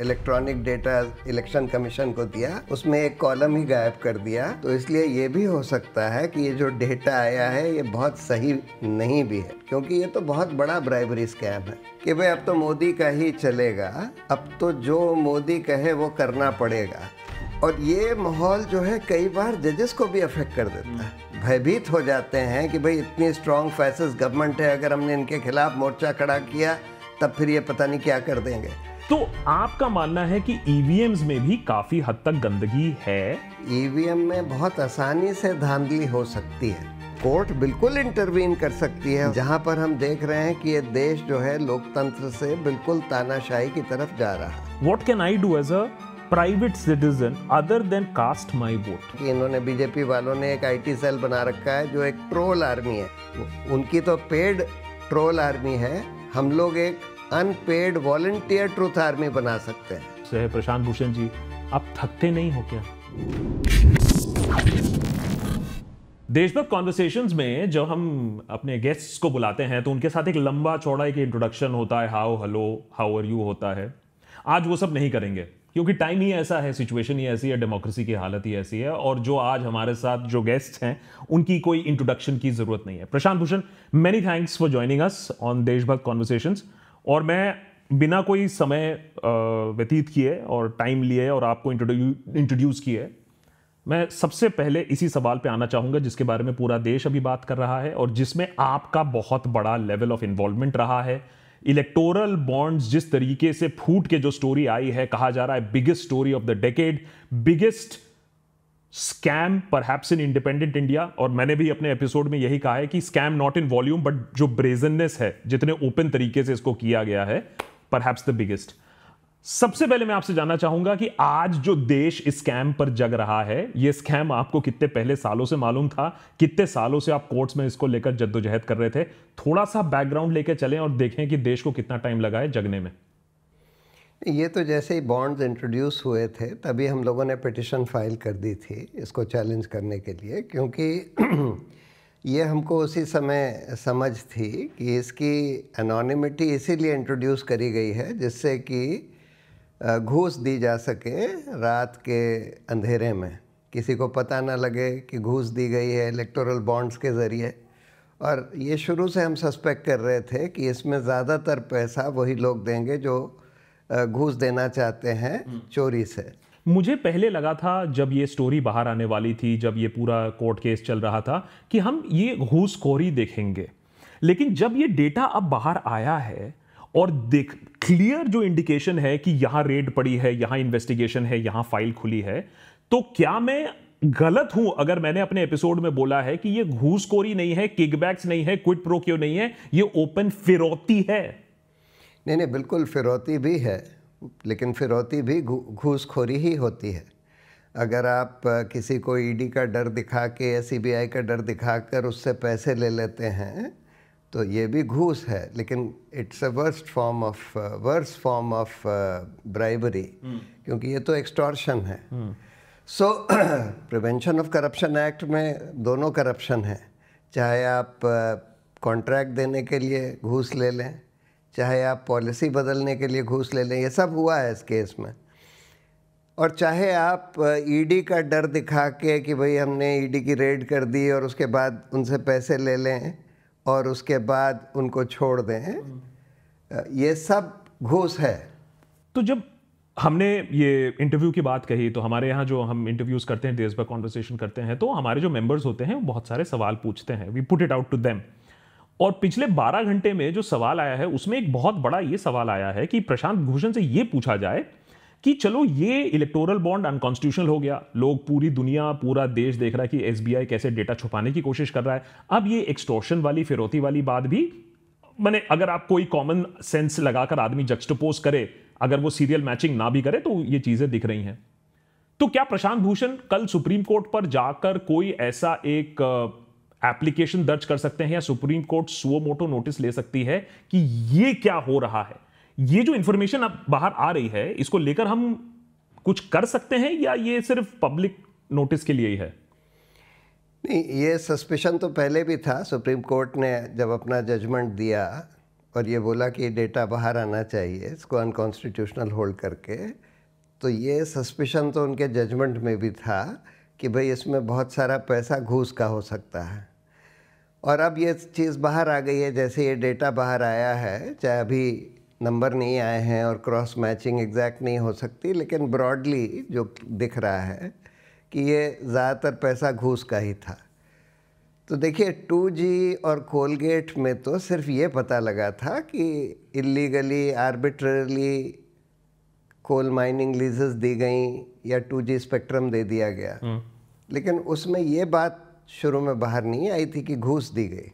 Electronic data election Commission को दिया उसमें एक कॉलम ही गायब कर दिया तो इसलिए ये भी हो सकता है कि ये जो डेटा आया है ये बहुत सही नहीं भी है क्योंकि ये तो बहुत बड़ा ब्राइबरी स्कैम है कि भाई अब तो मोदी का ही चलेगा अब तो जो मोदी कहे वो करना पड़ेगा और ये माहौल जो है कई बार जजेस को भी अफेक्ट कर देता है भयभीत हो जाते हैं कि भाई इतनी स्ट्रांग फैसिस गवर्नमेंट है अगर हमने इनके खिलाफ मोर्चा खड़ा किया तब फिर ये पता नहीं क्या कर देंगे तो आपका मानना है कि ईवीएम्स e में भी काफी हद तक गंदगी है ईवीएम e में बहुत आसानी से धांधली हो सकती है कोर्ट बिल्कुल इंटरवीन कर सकती है जहां पर हम देख रहे हैं कि ये देश जो है लोकतंत्र से बिल्कुल तानाशाही की तरफ जा रहा है what can I do as a private citizen other than cast my vote इन्होंने बीजेपी वालों ने एक आईटी सेल बना रखा है जो एक ट्रोल आर्मी है उनकी तो पेड ट्रोल आर्मी है हम लोग एक अनपेड वॉलंटियर ट्रूथ आर्मी बना सकते हैं सह प्रशांत भूषण जी आप थकते नहीं हो क्या देशभक्त कॉन्वर्सेशन में जब हम अपने गेस्ट्स को बुलाते हैं तो उनके साथ एक लंबा चौड़ा एक इंट्रोडक्शन होता है how hello how are you होता है आज वो सब नहीं करेंगे क्योंकि टाइम ही ऐसा है सिचुएशन ही ऐसी है डेमोक्रेसी की हालत ही ऐसी है और जो आज हमारे साथ जो गेस्ट हैं उनकी कोई इंट्रोडक्शन की जरूरत नहीं है Prashant Bhushan many thanks for joining us on Deshbhakt conversations और मैं बिना कोई समय व्यतीत किए और टाइम लिए और आपको इंट्रोड्यूस किए मैं सबसे पहले इसी सवाल पे आना चाहूँगा जिसके बारे में पूरा देश अभी बात कर रहा है और जिसमें आपका बहुत बड़ा लेवल ऑफ इन्वॉल्वमेंट रहा है इलेक्टोरल बॉन्ड्स जिस तरीके से फूट के जो स्टोरी आई है कहा जा रहा है biggest story of the decade biggest scam perhaps in independent India और मैंने भी अपने एपिसोड में यही कहा है कि scam not in volume but जो ब्रेजननेस है जितने ओपन तरीके से इसको किया गया है परहैप्स द बिगेस्ट सबसे पहले मैं आपसे जानना चाहूंगा कि आज जो देश इस स्कैम पर जग रहा है ये स्कैम आपको कितने पहले सालों से मालूम था कितने सालों से आप कोर्ट्स में इसको लेकर जद्दोजहद कर रहे थे थोड़ा सा बैकग्राउंड लेकर चलें और देखें कि देश को कितना टाइम लगा है जगने में ये तो जैसे ही बॉन्ड्स इंट्रोड्यूस हुए थे तभी हम लोगों ने पिटिशन फाइल कर दी थी इसको चैलेंज करने के लिए क्योंकि ये हमको उसी समय समझ थी कि इसकी अनोनिमिटी इसीलिए इंट्रोड्यूस करी गई है जिससे कि घूस दी जा सके रात के अंधेरे में किसी को पता ना लगे कि घूस दी गई है इलेक्टोरल बॉन्ड्स के ज़रिए और ये शुरू से हम सस्पेक्ट कर रहे थे कि इसमें ज़्यादातर पैसा वही लोग देंगे जो घूस देना चाहते हैं हम्म। चोरी से मुझे पहले लगा था जब ये स्टोरी बाहर आने वाली थी जब ये पूरा कोर्ट केस चल रहा था कि हम ये घूसखोरी देखेंगे लेकिन जब ये डेटा अब बाहर आया है और देख क्लियर जो इंडिकेशन है कि यहाँ रेड पड़ी है यहाँ इन्वेस्टिगेशन है यहाँ फाइल खुली है तो क्या मैं गलत हूं अगर मैंने अपने एपिसोड में बोला है कि ये घूसखोरी नहीं है किकबैक्स नहीं है क्विट प्रो क्यों नहीं है ये ओपन फिरौती है नहीं नहीं बिल्कुल फिरौती भी है लेकिन फिरौती भी घूसखोरी ही होती है अगर आप किसी को ईडी e का डर दिखा के या आई e का डर दिखा कर उससे पैसे ले लेते हैं तो ये भी घूस है लेकिन it's a worst form of worst form of bribery क्योंकि ये तो एक्सटॉर्शन है so prevention of corruption act में दोनों करप्शन है चाहे आप कॉन्ट्रैक्ट uh, देने के लिए घूस ले लें चाहे आप पॉलिसी बदलने के लिए घूस ले लें ये सब हुआ है इस केस में और चाहे आप ईडी e का डर दिखा के कि भाई हमने ईडी e की रेड कर दी और उसके बाद उनसे पैसे ले लें और उसके बाद उनको छोड़ दें ये सब घूस है तो जब हमने ये इंटरव्यू की बात कही तो हमारे यहाँ जो हम इंटरव्यूज़ करते हैं देश भर कॉन्वर्सेशन करते हैं तो हमारे जो मेंबर्स होते हैं बहुत सारे सवाल पूछते हैं we put it out to them और पिछले 12 घंटे में जो सवाल आया है उसमें एक बहुत बड़ा ये सवाल आया है कि प्रशांत भूषण से ये पूछा जाए कि चलो ये इलेक्टोरल बॉन्ड अनकॉन्स्टिट्यूशनल हो गया लोग पूरी दुनिया पूरा देश देख रहा है कि एस कैसे डेटा छुपाने की कोशिश कर रहा है अब ये एक्सटॉर्शन वाली फिरौती वाली बात भी मैंने अगर आप कोई कॉमन सेंस लगाकर आदमी जक्सटपोज करे अगर वो सीरियल मैचिंग ना भी करे तो ये चीजें दिख रही हैं तो क्या प्रशांत भूषण कल सुप्रीम कोर्ट पर जाकर कोई ऐसा एक एप्लीकेशन दर्ज कर सकते हैं या Supreme Court suo motu notice ले सकती है कि ये क्या हो रहा है ये जो इंफॉर्मेशन अब बाहर आ रही है इसको लेकर हम कुछ कर सकते हैं या ये सिर्फ पब्लिक नोटिस के लिए ही है नहीं ये सस्पेशन तो पहले भी था सुप्रीम कोर्ट ने जब अपना जजमेंट दिया और ये बोला कि डेटा बाहर आना चाहिए इसको अनकॉन्स्टिट्यूशनल होल्ड करके तो ये सस्पेशन तो उनके जजमेंट में भी था कि भाई इसमें बहुत सारा पैसा घूस का हो सकता है और अब ये चीज़ बाहर आ गई है जैसे ये डेटा बाहर आया है चाहे अभी नंबर नहीं आए हैं और क्रॉस मैचिंग एग्जैक्ट नहीं हो सकती लेकिन ब्रॉडली जो दिख रहा है कि ये ज़्यादातर पैसा घूस का ही था तो देखिए 2G और कोलगेट में तो सिर्फ ये पता लगा था कि illegally arbitrarily coal mining leases दी गई या 2G स्पेक्ट्रम दे दिया गया हम्म। लेकिन उसमें ये बात शुरू में बाहर नहीं आई थी कि घूस दी गई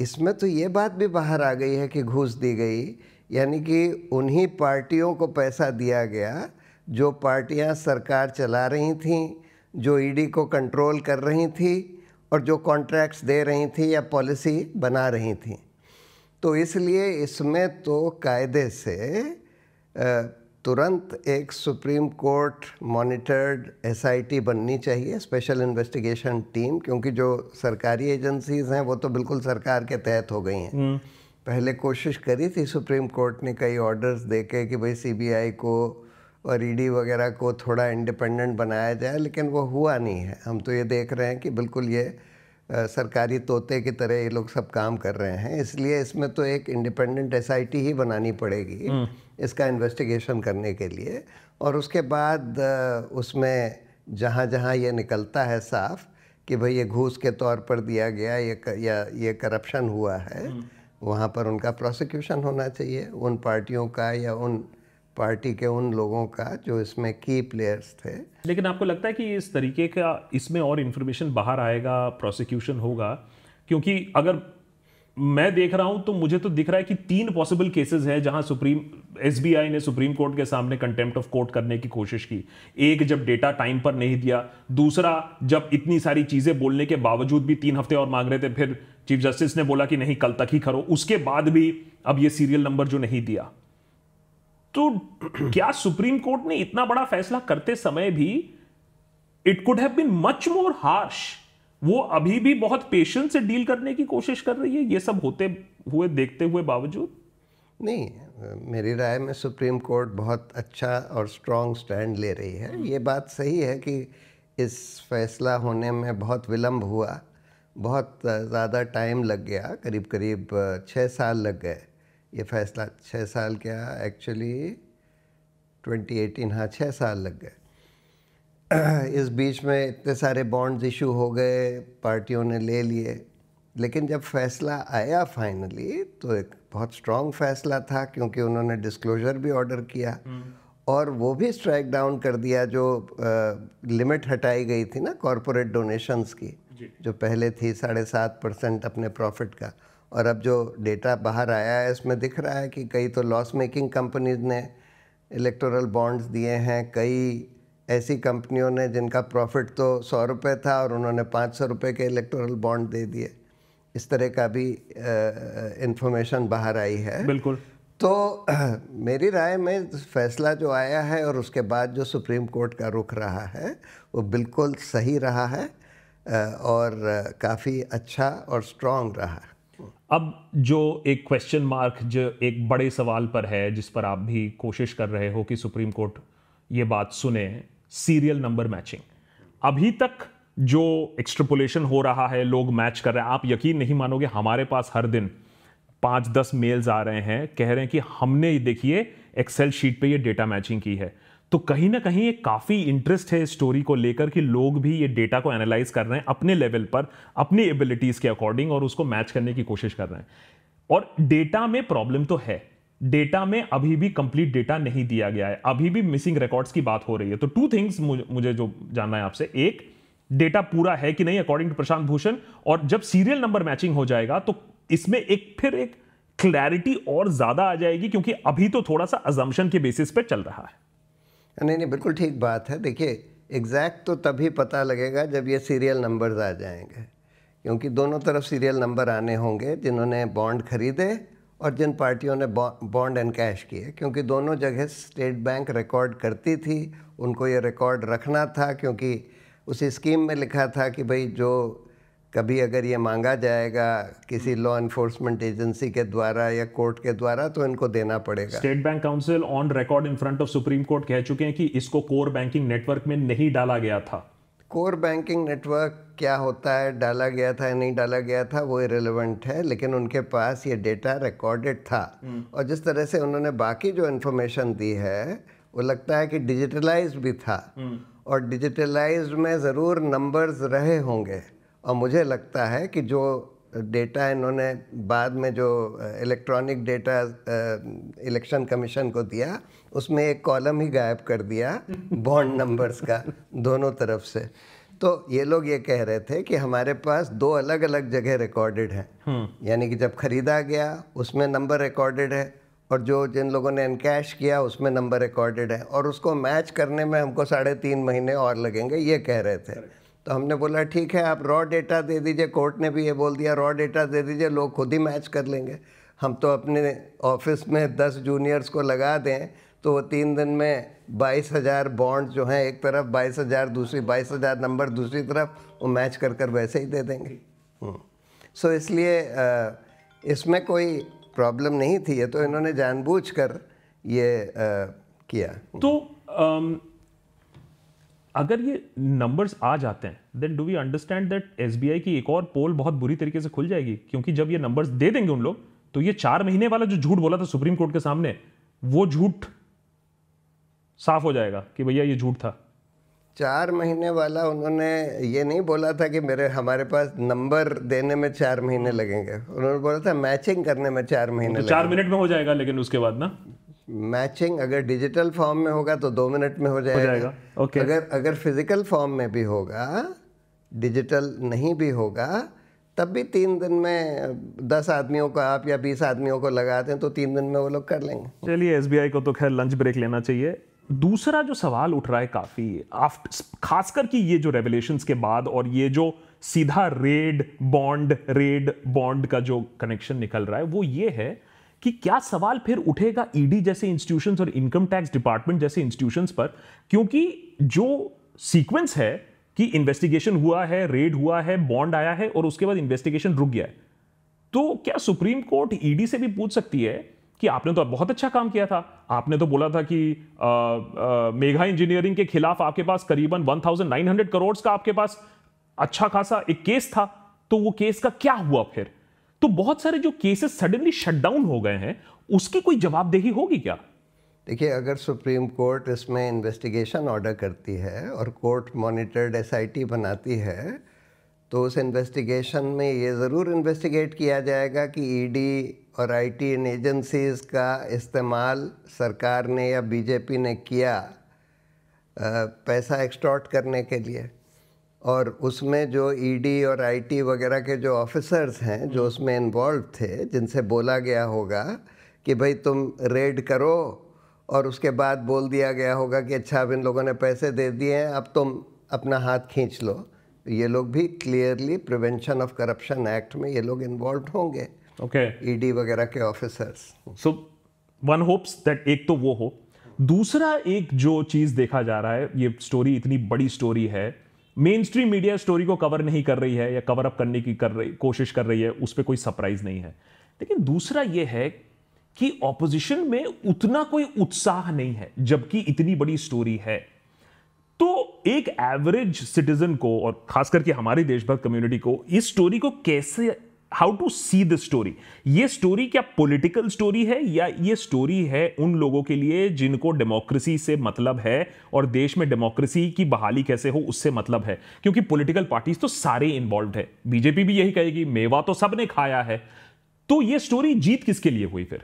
इसमें तो ये बात भी बाहर आ गई है कि घूस दी गई यानी कि उन्हीं पार्टियों को पैसा दिया गया जो पार्टियां सरकार चला रही थीं जो ईडी e को कंट्रोल कर रही थी और जो कॉन्ट्रैक्ट्स दे रही थी या पॉलिसी बना रही थी तो इसलिए इसमें तो कायदे से तुरंत एक सुप्रीम कोर्ट मॉनिटर्ड एसआईटी बननी चाहिए स्पेशल इन्वेस्टिगेशन टीम क्योंकि जो सरकारी एजेंसीज हैं वो तो बिल्कुल सरकार के तहत हो गई हैं हम्म। पहले कोशिश करी थी सुप्रीम कोर्ट ने कई ऑर्डर्स दे के कि भाई सीबीआई को और ईडी e वगैरह को थोड़ा इंडिपेंडेंट बनाया जाए लेकिन वो हुआ नहीं है हम तो ये देख रहे हैं कि बिल्कुल ये सरकारी तोते की तरह ये लोग सब काम कर रहे हैं इसलिए इसमें तो एक इंडिपेंडेंट एस ही बनानी पड़ेगी हम्म। इसका इन्वेस्टिगेशन करने के लिए और उसके बाद उसमें जहाँ जहाँ ये निकलता है साफ कि भाई ये घूस के तौर पर दिया गया ये कर, या ये करप्शन हुआ है हम्म। वहाँ पर उनका प्रोसिक्यूशन होना चाहिए उन पार्टियों का या उन पार्टी के उन लोगों का जो इसमें की प्लेयर्स थे लेकिन आपको लगता है कि इस तरीके का इसमें और इन्फॉर्मेशन बाहर आएगा प्रोसिक्यूशन होगा क्योंकि अगर मैं देख रहा हूं तो मुझे तो दिख रहा है कि तीन पॉसिबल केसेस हैं जहां सुप्रीम एसबीआई ने सुप्रीम कोर्ट के सामने कंटेम्प्ट ऑफ कोर्ट करने की कोशिश की एक जब डेटा टाइम पर नहीं दिया दूसरा जब इतनी सारी चीजें बोलने के बावजूद भी तीन हफ्ते और मांग रहे थे फिर चीफ जस्टिस ने बोला कि नहीं कल तक ही करो उसके बाद भी अब ये सीरियल नंबर जो नहीं दिया तो क्या सुप्रीम कोर्ट ने इतना बड़ा फैसला करते समय भी it could have been much more harsh वो अभी भी बहुत पेशेंस से डील करने की कोशिश कर रही है ये सब होते हुए देखते हुए बावजूद नहीं मेरी राय में सुप्रीम कोर्ट बहुत अच्छा और स्ट्रॉन्ग स्टैंड ले रही है हम्म। ये बात सही है कि इस फैसला होने में बहुत विलम्ब हुआ बहुत ज़्यादा टाइम लग गया करीब करीब छः साल लग गए ये फैसला छः साल क्या एक्चुअली 2018 हाँ छः साल लग गए इस बीच में इतने सारे बॉन्ड्स इशू हो गए पार्टियों ने ले लिए लेकिन जब फैसला आया फाइनली तो एक बहुत स्ट्रॉन्ग फैसला था क्योंकि उन्होंने डिस्क्लोजर भी ऑर्डर किया हम्म। और वो भी स्ट्राइक डाउन कर दिया जो लिमिट हटाई गई थी ना कॉरपोरेट डोनेशंस की जो पहले थी साढ़े सात परसेंट अपने प्रॉफिट का और अब जो डेटा बाहर आया है इसमें दिख रहा है कि कई तो लॉस मेकिंग कंपनीज ने इलेक्टोरल बॉन्ड्स दिए हैं कई ऐसी कंपनियों ने जिनका प्रॉफिट तो सौ रुपये था और उन्होंने पाँच सौ रुपये के इलेक्टोरल बॉन्ड दे दिए इस तरह का भी इंफॉर्मेशन बाहर आई है बिल्कुल तो मेरी राय में फैसला जो आया है और उसके बाद जो सुप्रीम कोर्ट का रुख रहा है वो बिल्कुल सही रहा है और काफ़ी अच्छा और स्ट्रॉन्ग रहा है अब जो एक क्वेश्चन मार्क जो एक बड़े सवाल पर है जिस पर आप भी कोशिश कर रहे हो कि सुप्रीम कोर्ट ये बात सुने सीरियल नंबर मैचिंग अभी तक जो एक्सट्रपोलेशन हो रहा है लोग मैच कर रहे हैं आप यकीन नहीं मानोगे हमारे पास हर दिन पाँच दस मेल्स आ रहे हैं कह रहे हैं कि हमने देखिए एक्सेल शीट पे ये डेटा मैचिंग की है तो कहीं ना कहीं एक काफ़ी इंटरेस्ट है इस स्टोरी को लेकर कि लोग भी ये डेटा को एनालाइज कर रहे हैं अपने लेवल पर अपनी एबिलिटीज़ के अकॉर्डिंग और उसको मैच करने की कोशिश कर रहे हैं और डेटा में प्रॉब्लम तो है डेटा में अभी भी कंप्लीट डेटा नहीं दिया गया है अभी भी मिसिंग रिकॉर्ड्स की बात हो रही है तो टू थिंग्स मुझे जो जानना है आपसे एक डेटा पूरा है कि नहीं अकॉर्डिंग टू प्रशांत भूषण और जब सीरियल नंबर मैचिंग हो जाएगा तो इसमें एक फिर एक क्लैरिटी और ज्यादा आ जाएगी क्योंकि अभी तो थोड़ा सा अजम्पन के बेसिस पे चल रहा है हाँ, नहीं नहीं बिल्कुल ठीक बात है देखिए एग्जैक्ट तो तभी पता लगेगा जब ये सीरियल नंबर्स आ जाएंगे क्योंकि दोनों तरफ सीरियल नंबर आने होंगे जिन्होंने बॉन्ड खरीदे और जिन पार्टियों ने बॉन्ड एंड कैश किए क्योंकि दोनों जगह स्टेट बैंक रिकॉर्ड करती थी उनको ये रिकॉर्ड रखना था क्योंकि उसी स्कीम में लिखा था कि भाई जो कभी अगर ये मांगा जाएगा किसी लॉ इन्फोर्समेंट एजेंसी के द्वारा या कोर्ट के द्वारा तो इनको देना पड़ेगा State Bank counsel on record in front of Supreme Court कह चुके हैं कि इसको कोर बैंकिंग नेटवर्क में नहीं डाला गया था कोर बैंकिंग नेटवर्क क्या होता है डाला गया था या नहीं डाला गया था वो इरेलीवेंट है लेकिन उनके पास ये डेटा रिकॉर्डेड था हम्म। और जिस तरह से उन्होंने बाकी जो इन्फॉर्मेशन दी है वो लगता है कि डिजिटलाइज भी था हम्म। और डिजिटलाइज में ज़रूर नंबर्स रहे होंगे और मुझे लगता है कि जो डेटा इन्होंने बाद में जो इलेक्ट्रॉनिक डेटा इलेक्शन कमीशन को दिया उसमें एक कॉलम ही गायब कर दिया बॉन्ड नंबर्स का दोनों तरफ से तो ये लोग ये कह रहे थे कि हमारे पास दो अलग अलग जगह रिकॉर्डेड हैं हम्म। यानी कि जब ख़रीदा गया उसमें नंबर रिकॉर्डेड है और जो जिन लोगों ने इनकैश किया उसमें नंबर रिकॉर्डेड है और उसको मैच करने में हमको साढ़े तीन महीने और लगेंगे ये कह रहे थे तो हमने बोला ठीक है आप रॉ डेटा दे दीजिए कोर्ट ने भी ये बोल दिया रॉ डेटा दे दीजिए लोग खुद ही मैच कर लेंगे हम तो अपने ऑफिस में दस जूनियर्स को लगा दें तो वो तीन दिन में बाईस हज़ार बॉन्ड जो हैं एक तरफ बाईस हज़ार दूसरी बाईस हज़ार नंबर दूसरी तरफ वो मैच कर कर वैसे ही दे देंगे सो हम्म। इसलिए इसमें कोई प्रॉब्लम नहीं थी ये तो इन्होंने जानबूझ कर ये आ, किया तो आम... अगर ये नंबर्स आ जाते हैं then do we understand that एस की एक और पोल बहुत बुरी तरीके से खुल जाएगी क्योंकि जब ये नंबर्स दे देंगे उन लोग तो ये चार महीने वाला जो झूठ बोला था सुप्रीम कोर्ट के सामने वो झूठ साफ हो जाएगा कि भैया ये झूठ था चार महीने वाला उन्होंने ये नहीं बोला था कि मेरे हमारे पास नंबर देने में चार महीने लगेंगे उन्होंने बोला था मैचिंग करने में चार महीने तो चार मिनट में हो जाएगा लेकिन उसके बाद ना मैचिंग अगर डिजिटल फॉर्म में होगा तो दो मिनट में हो जाएगा, हो जाएगा। okay. अगर अगर फिजिकल फॉर्म में भी होगा डिजिटल नहीं भी होगा तब भी तीन दिन में दस आदमियों को आप या बीस आदमियों को लगाते हैं तो तीन दिन में वो लोग कर लेंगे चलिए एस को तो खैर लंच ब्रेक लेना चाहिए दूसरा जो सवाल उठ रहा है काफ़ी खासकर कि ये जो रेवलेशंस के बाद और ये जो सीधा रेड बॉन्ड रेड बॉन्ड का जो कनेक्शन निकल रहा है वो ये है कि क्या सवाल फिर उठेगा ईडी e जैसे इंस्टीट्यूशंस और इनकम टैक्स डिपार्टमेंट जैसे इंस्टीट्यूशंस पर क्योंकि जो सीक्वेंस है कि इन्वेस्टिगेशन हुआ है रेड हुआ है बॉन्ड आया है और उसके बाद इन्वेस्टिगेशन रुक गया है तो क्या सुप्रीम कोर्ट ईडी e से भी पूछ सकती है कि आपने तो बहुत अच्छा काम किया था आपने तो बोला था कि आ, आ, मेघा इंजीनियरिंग के खिलाफ आपके पास करीबन 1900 करोड़ का आपके पास अच्छा खासा एक केस था तो वो केस का क्या हुआ फिर तो बहुत सारे जो केसेस सडनली शटडाउन हो गए हैं उसकी कोई जवाबदेही होगी क्या देखिए अगर सुप्रीम कोर्ट इसमें इन्वेस्टिगेशन ऑर्डर करती है और कोर्ट मॉनिटर्ड एस बनाती है तो उस इन्वेस्टिगेशन में ये ज़रूर इन्वेस्टिगेट किया जाएगा कि ईडी e और आईटी इन एजेंसीज़ का इस्तेमाल सरकार ने या बीजेपी ने किया पैसा एक्सटॉर्ट करने के लिए और उसमें जो ईडी e और आईटी वगैरह के जो ऑफिसर्स हैं जो हम्म। उसमें इन्वॉल्व थे जिनसे बोला गया होगा कि भाई तुम रेड करो और उसके बाद बोल दिया गया होगा कि अच्छा अब इन लोगों ने पैसे दे दिए हैं अब तुम अपना हाथ खींच लो ये लोग भी clearly prevention of corruption act में ये लोग इन्वॉल्व होंगे ओके ईडी e वगैरह के officers so one hopes that एक तो वो हो दूसरा एक जो चीज़ देखा जा रहा है ये स्टोरी इतनी बड़ी स्टोरी है मेन स्ट्रीम मीडिया स्टोरी को कवर नहीं कर रही है या कवर अप करने की कर रही कोशिश कर रही है उस पर कोई सरप्राइज नहीं है लेकिन दूसरा यह है कि ऑपोजिशन में उतना कोई उत्साह नहीं है जबकि इतनी बड़ी स्टोरी है तो एक एवरेज सिटीजन को और खास करके हमारी देशभक्त कम्युनिटी को इस स्टोरी को कैसे how to see this story ये स्टोरी क्या पॉलिटिकल स्टोरी है या ये स्टोरी है उन लोगों के लिए जिनको डेमोक्रेसी से मतलब है और देश में डेमोक्रेसी की बहाली कैसे हो उससे मतलब है क्योंकि पॉलिटिकल पार्टीज तो सारे इन्वॉल्व है बीजेपी भी यही कहेगी मेवा तो सबने खाया है तो ये स्टोरी जीत किसके लिए हुई फिर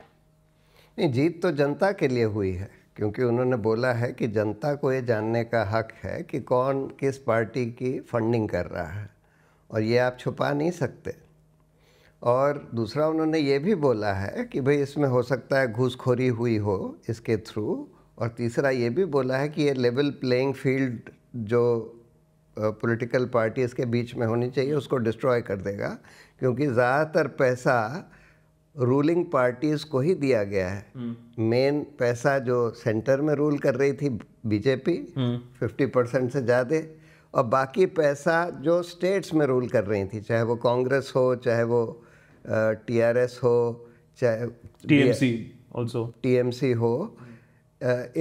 नहीं जीत तो जनता के लिए हुई है क्योंकि उन्होंने बोला है कि जनता को ये जानने का हक है कि कौन किस पार्टी की फंडिंग कर रहा है और ये आप छुपा नहीं सकते और दूसरा उन्होंने ये भी बोला है कि भाई इसमें हो सकता है घूसखोरी हुई हो इसके थ्रू और तीसरा ये भी बोला है कि ये लेवल प्लेइंग फील्ड जो पॉलिटिकल पार्टीज़ के बीच में होनी चाहिए उसको डिस्ट्रॉय कर देगा क्योंकि ज़्यादातर पैसा रूलिंग पार्टीज़ को ही दिया गया है मेन हम्म। पैसा जो सेंटर में रूल कर रही थी बीजेपी फिफ्टी परसेंट से ज़्यादा और बाकी पैसा जो स्टेट्स में रूल कर रही थी चाहे वो कांग्रेस हो चाहे वो टीआरएस हो चाहे टी आल्सो टीएमसी हो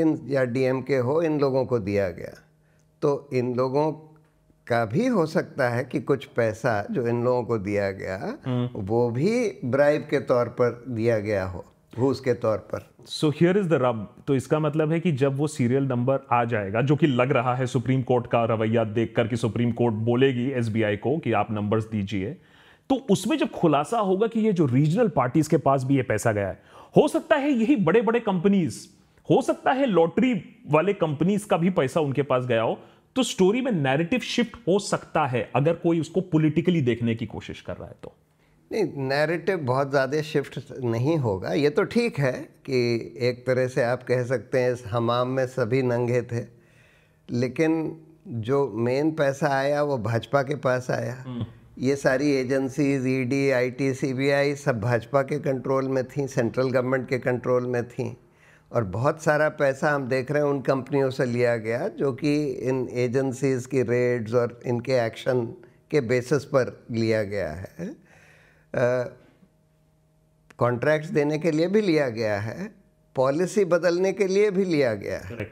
इन या डीएमके हो इन लोगों को दिया गया तो इन लोगों का भी हो सकता है कि कुछ पैसा जो इन लोगों को दिया गया हम्म। वो भी ब्राइब के तौर पर दिया गया हो घूस के तौर पर सो हियर इज द रब तो इसका मतलब है कि जब वो सीरियल नंबर आ जाएगा जो कि लग रहा है सुप्रीम कोर्ट का रवैया देखकर कि सुप्रीम कोर्ट बोलेगी एसबीआई को कि आप नंबर्स दीजिए तो उसमें जब खुलासा होगा कि ये जो रीजनल पार्टीज के पास भी ये पैसा गया है हो सकता है यही बड़े बड़े कंपनीज हो सकता है लॉटरी वाले कंपनीज का भी पैसा उनके पास गया हो तो स्टोरी में नैरेटिव शिफ्ट हो सकता है अगर कोई उसको पॉलिटिकली देखने की कोशिश कर रहा है तो नहीं नैरेटिव बहुत ज़्यादा शिफ्ट नहीं होगा ये तो ठीक है कि एक तरह से आप कह सकते हैं इस हमाम में सभी नंगे थे लेकिन जो मेन पैसा आया वो भाजपा के पास आया हम्म। ये सारी एजेंसीज ईडी आईटी सीबीआई सब भाजपा के कंट्रोल में थी सेंट्रल गवर्नमेंट के कंट्रोल में थी और बहुत सारा पैसा हम देख रहे हैं उन कंपनियों से लिया गया जो कि इन एजेंसीज की रेड्स और इनके एक्शन के बेसिस पर लिया गया है कॉन्ट्रैक्ट्स देने के लिए भी लिया गया है पॉलिसी बदलने के लिए भी लिया गया है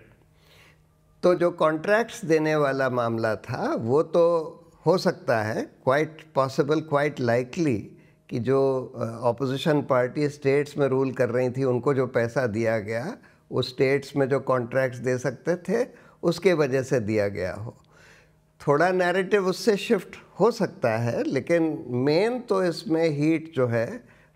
तो जो कॉन्ट्रैक्ट्स देने वाला मामला था वो तो हो सकता है क्वाइट पॉसिबल क्वाइट लाइकली कि जो ऑपोजिशन पार्टी स्टेट्स में रूल कर रही थी उनको जो पैसा दिया गया वो स्टेट्स में जो कॉन्ट्रैक्ट्स दे सकते थे उसके वजह से दिया गया हो थोड़ा नैरेटिव उससे शिफ्ट हो सकता है लेकिन मेन तो इसमें हीट जो है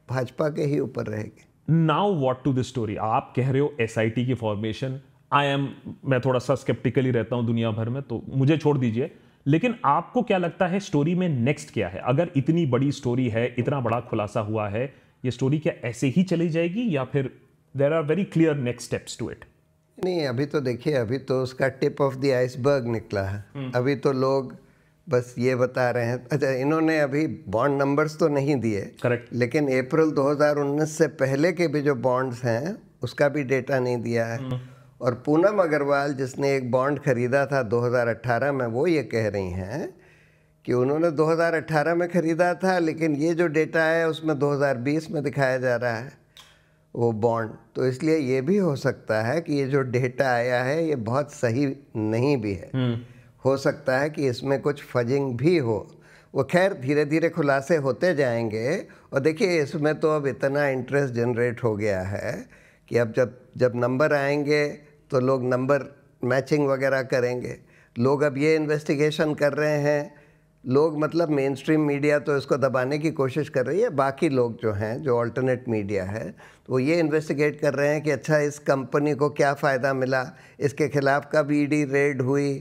भाजपा के ही ऊपर रहेगी now what to this story आप कह रहे हो एस की फॉर्मेशन आई एम मैं थोड़ा सा स्केप्टिकली रहता हूँ दुनिया भर में तो मुझे छोड़ दीजिए लेकिन आपको क्या लगता है स्टोरी में नेक्स्ट क्या है अगर इतनी बड़ी स्टोरी है इतना बड़ा खुलासा हुआ है ये स्टोरी क्या ऐसे ही चली जाएगी या फिर there are very clear next steps to it नहीं अभी तो देखिए अभी तो उसका टिप ऑफ द आइसबर्ग निकला है हम्म। अभी तो लोग बस ये बता रहे हैं अच्छा इन्होंने अभी बॉन्ड नंबर्स तो नहीं दिए करेक्ट लेकिन अप्रैल 2019 से पहले के भी जो बॉन्ड्स हैं उसका भी डेटा नहीं दिया है हम्म। और पूनम अग्रवाल जिसने एक बॉन्ड खरीदा था 2018 में वो ये कह रही हैं कि उन्होंने 2018 में ख़रीदा था लेकिन ये जो डेटा है उसमें 2020 में दिखाया जा रहा है वो बॉन्ड तो इसलिए ये भी हो सकता है कि ये जो डेटा आया है ये बहुत सही नहीं भी है हम्म। हो सकता है कि इसमें कुछ फजिंग भी हो वो खैर धीरे धीरे खुलासे होते जाएंगे और देखिए इसमें तो अब इतना इंटरेस्ट जनरेट हो गया है कि अब जब जब नंबर आएंगे तो लोग नंबर मैचिंग वगैरह करेंगे लोग अब ये इन्वेस्टिगेशन कर रहे हैं लोग मतलब मेन स्ट्रीम मीडिया तो इसको दबाने की कोशिश कर रही है बाकी लोग जो हैं जो अल्टरनेट मीडिया है तो ये इन्वेस्टिगेट कर रहे हैं कि अच्छा इस कंपनी को क्या फ़ायदा मिला इसके खिलाफ कब ईडी e रेड हुई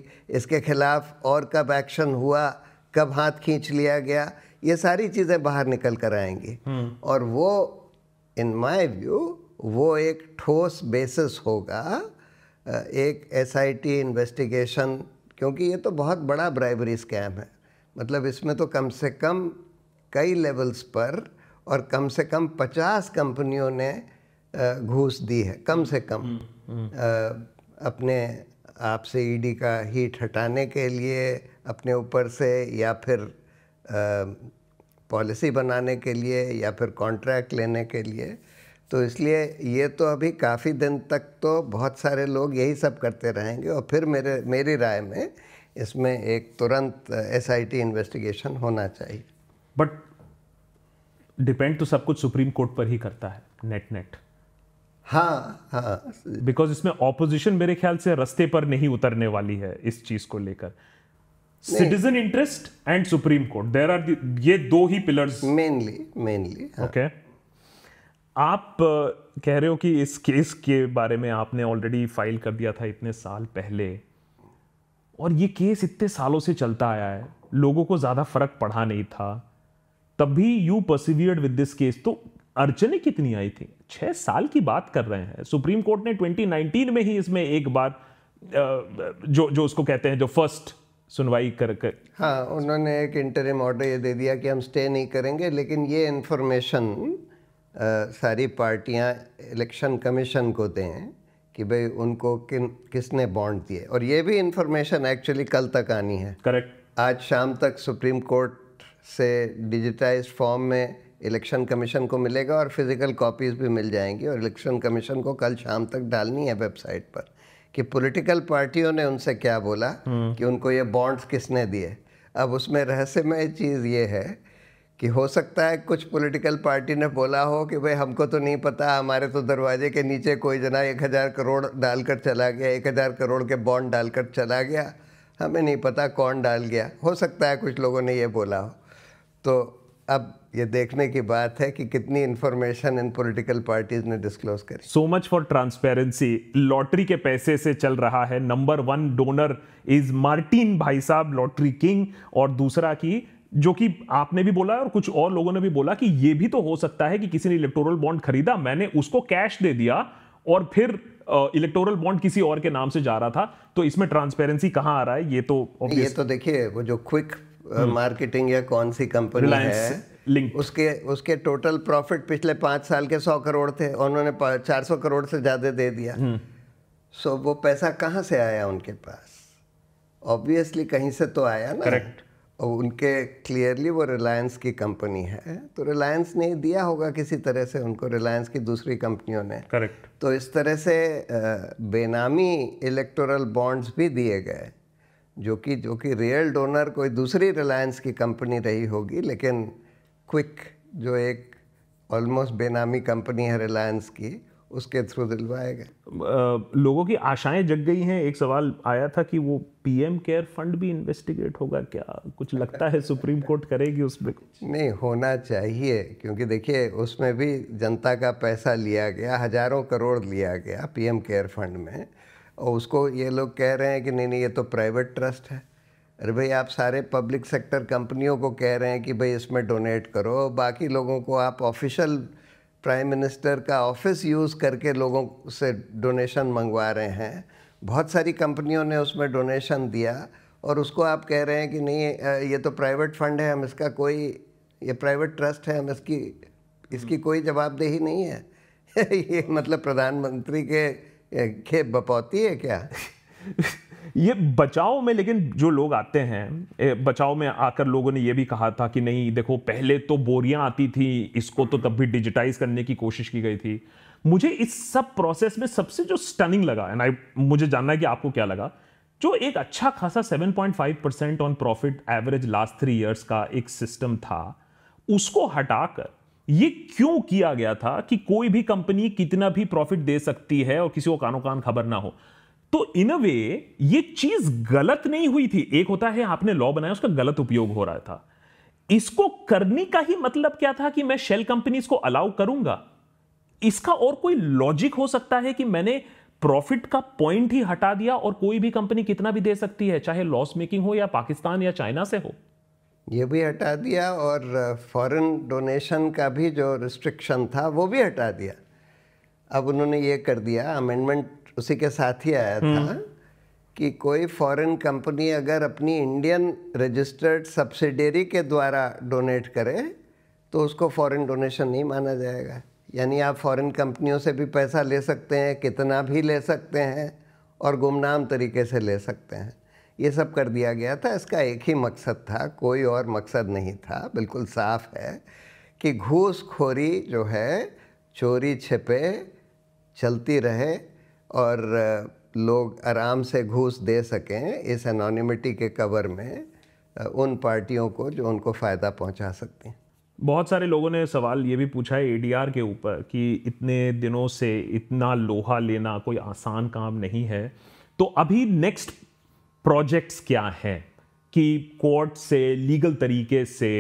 इसके खिलाफ और कब एक्शन हुआ कब हाथ खींच लिया गया ये सारी चीज़ें बाहर निकल कर आएंगी हम्म। और वो इन माई व्यू वो एक ठोस बेसिस होगा एक एसआईटी इन्वेस्टिगेशन क्योंकि ये तो बहुत बड़ा ब्राइबरी स्कैम है मतलब इसमें तो कम से कम कई लेवल्स पर और कम से कम पचास कंपनियों ने घूस दी है कम से कम हम्म, हम्म। अपने आप से ईडी e का हीट हटाने के लिए अपने ऊपर से या फिर पॉलिसी बनाने के लिए या फिर कॉन्ट्रैक्ट लेने के लिए तो इसलिए ये तो अभी काफ़ी दिन तक तो बहुत सारे लोग यही सब करते रहेंगे और फिर मेरे मेरी राय में इसमें एक तुरंत एस इन्वेस्टिगेशन होना चाहिए बट डिपेंड तो सब कुछ सुप्रीम कोर्ट पर ही करता है नेट नेट हाँ हाँ बिकॉज इसमें ऑपोजिशन मेरे ख्याल से रस्ते पर नहीं उतरने वाली है इस चीज को लेकर citizen interest and Supreme Court there are ये दो ही पिलर्स मेनली मेनली ओके आप कह रहे हो कि इस केस के बारे में आपने ऑलरेडी फाइल कर दिया था इतने साल पहले और ये केस इतने सालों से चलता आया है लोगों को ज़्यादा फर्क पड़ा नहीं था तब भी you persevered with this case तो अड़चने कितनी आई थी छः साल की बात कर रहे हैं सुप्रीम कोर्ट ने 2019 में ही इसमें एक बार जो जो उसको कहते हैं जो फर्स्ट सुनवाई कर कर हाँ उन्होंने एक इंटरिम ऑर्डर ये दे दिया कि हम स्टे नहीं करेंगे लेकिन ये इन्फॉर्मेशन सारी पार्टियां इलेक्शन कमीशन को दें कि भाई उनको किन किसने बॉन्ड दिए और ये भी इंफॉर्मेशन एक्चुअली कल तक आनी है करेक्ट आज शाम तक सुप्रीम कोर्ट से डिजिटाइज फॉर्म में इलेक्शन कमीशन को मिलेगा और फिज़िकल कॉपीज़ भी मिल जाएंगी और इलेक्शन कमीशन को कल शाम तक डालनी है वेबसाइट पर कि पॉलिटिकल पार्टियों ने उनसे क्या बोला हम्म। कि उनको ये बॉन्ड्स किसने दिए अब उसमें रहस्यमय चीज़ ये है कि हो सकता है कुछ पॉलिटिकल पार्टी ने बोला हो कि भाई हमको तो नहीं पता हमारे तो दरवाजे के नीचे कोई जना एक हज़ार करोड़ डालकर चला गया एक हज़ार करोड़ के बॉन्ड डालकर चला गया हमें नहीं पता कौन डाल गया हो सकता है कुछ लोगों ने ये बोला हो तो अब ये देखने की बात है कि कितनी इन्फॉर्मेशन इन पॉलिटिकल पार्टीज ने डिस्क्लोज करी so much for transparency lottery के पैसे से चल रहा है number one donor is Martin भाई साहब लॉटरी किंग और दूसरा की जो कि आपने भी बोला और कुछ और लोगों ने भी बोला कि यह भी तो हो सकता है कि किसी ने इलेक्टोरल बॉन्ड खरीदा मैंने उसको कैश दे दिया और फिर इलेक्टोरल बॉन्ड किसी और के नाम से जा रहा था तो इसमें ट्रांसपेरेंसी कहाँ आ रहा है ये तो ये तो देखिए वो जो क्विक हम्म। मार्केटिंग या कौन सी कंपनी है लिंक उसके उसके टोटल प्रॉफिट पिछले पांच साल के सौ करोड़ थे उन्होंने चार सौ करोड़ से ज़्यादा दे दिया सो हम्म। so, वो पैसा कहाँ से आया उनके पास ऑब्वियसली कहीं से तो आया ना करेक्ट और उनके क्लियरली वो रिलायंस की कंपनी है तो रिलायंस ने दिया होगा किसी तरह से उनको रिलायंस की दूसरी कंपनियों ने करेक्ट तो इस तरह से बेनामी इलेक्टोरल बॉन्ड्स भी दिए गए जो कि जो कि रियल डोनर कोई दूसरी रिलायंस की कंपनी रही होगी लेकिन क्विक जो एक ऑलमोस्ट बेनामी कंपनी है रिलायंस की उसके थ्रू दिलवाएगा लोगों की आशाएं जग गई हैं एक सवाल आया था कि वो पीएम केयर फंड भी इन्वेस्टिगेट होगा क्या कुछ लगता है सुप्रीम कोर्ट करेगी उसमें कुछ नहीं होना चाहिए क्योंकि देखिए उसमें भी जनता का पैसा लिया गया हजारों करोड़ लिया गया पीएम केयर फंड में और उसको ये लोग कह रहे हैं कि नहीं नहीं ये तो प्राइवेट ट्रस्ट है अरे भाई आप सारे पब्लिक सेक्टर कंपनियों को कह रहे हैं कि भाई इसमें डोनेट करो बाकी लोगों को आप ऑफिशियल प्राइम मिनिस्टर का ऑफिस यूज़ करके लोगों से डोनेशन मंगवा रहे हैं बहुत सारी कंपनियों ने उसमें डोनेशन दिया और उसको आप कह रहे हैं कि नहीं ये तो प्राइवेट फंड है हम इसका कोई ये प्राइवेट ट्रस्ट है हम इसकी इसकी कोई जवाबदेही नहीं है ये मतलब प्रधानमंत्री के खेप बपौती है क्या ये बचाव में लेकिन जो लोग आते हैं बचाव में आकर लोगों ने ये भी कहा था कि नहीं देखो पहले तो बोरियां आती थी इसको तो तब भी डिजिटाइज करने की कोशिश की गई थी मुझे इस सब प्रोसेस में सबसे जो स्टनिंग लगा एंड आई मुझे जानना है कि आपको क्या लगा जो एक अच्छा खासा 7.5 percent on profit average last three years का एक सिस्टम था उसको हटाकर ये क्यों किया गया था कि कोई भी कंपनी कितना भी प्रॉफिट दे सकती है और किसी को कानो कान खबर ना हो तो इन अ वे ये चीज गलत नहीं हुई थी एक होता है आपने लॉ बनाया उसका गलत उपयोग हो रहा था इसको करने का ही मतलब क्या था कि मैं शेल कंपनीज को अलाउ करूंगा इसका और कोई लॉजिक हो सकता है कि मैंने प्रॉफिट का पॉइंट ही हटा दिया और कोई भी कंपनी कितना भी दे सकती है चाहे लॉस मेकिंग हो या पाकिस्तान या चाइना से हो ये भी हटा दिया और फॉरेन डोनेशन का भी जो रिस्ट्रिक्शन था वो भी हटा दिया अब उन्होंने ये कर दिया अमेंडमेंट उसी के साथ ही आया था हम्म। कि कोई फॉरेन कंपनी अगर अपनी इंडियन रजिस्टर्ड सब्सिडरी के द्वारा डोनेट करे तो उसको फॉरेन डोनेशन नहीं माना जाएगा यानी आप फॉरेन कंपनियों से भी पैसा ले सकते हैं कितना भी ले सकते हैं और गुमनाम तरीके से ले सकते हैं ये सब कर दिया गया था इसका एक ही मकसद था कोई और मकसद नहीं था बिल्कुल साफ है कि घूसखोरी जो है चोरी छिपे चलती रहे और लोग आराम से घूस दे सकें इस अनोनिमिटी के कवर में उन पार्टियों को जो उनको फ़ायदा पहुंचा सकते हैं बहुत सारे लोगों ने सवाल ये भी पूछा है एडीआर के ऊपर कि इतने दिनों से इतना लोहा लेना कोई आसान काम नहीं है तो अभी नेक्स्ट प्रोजेक्ट्स क्या हैं कि कोर्ट से लीगल तरीके से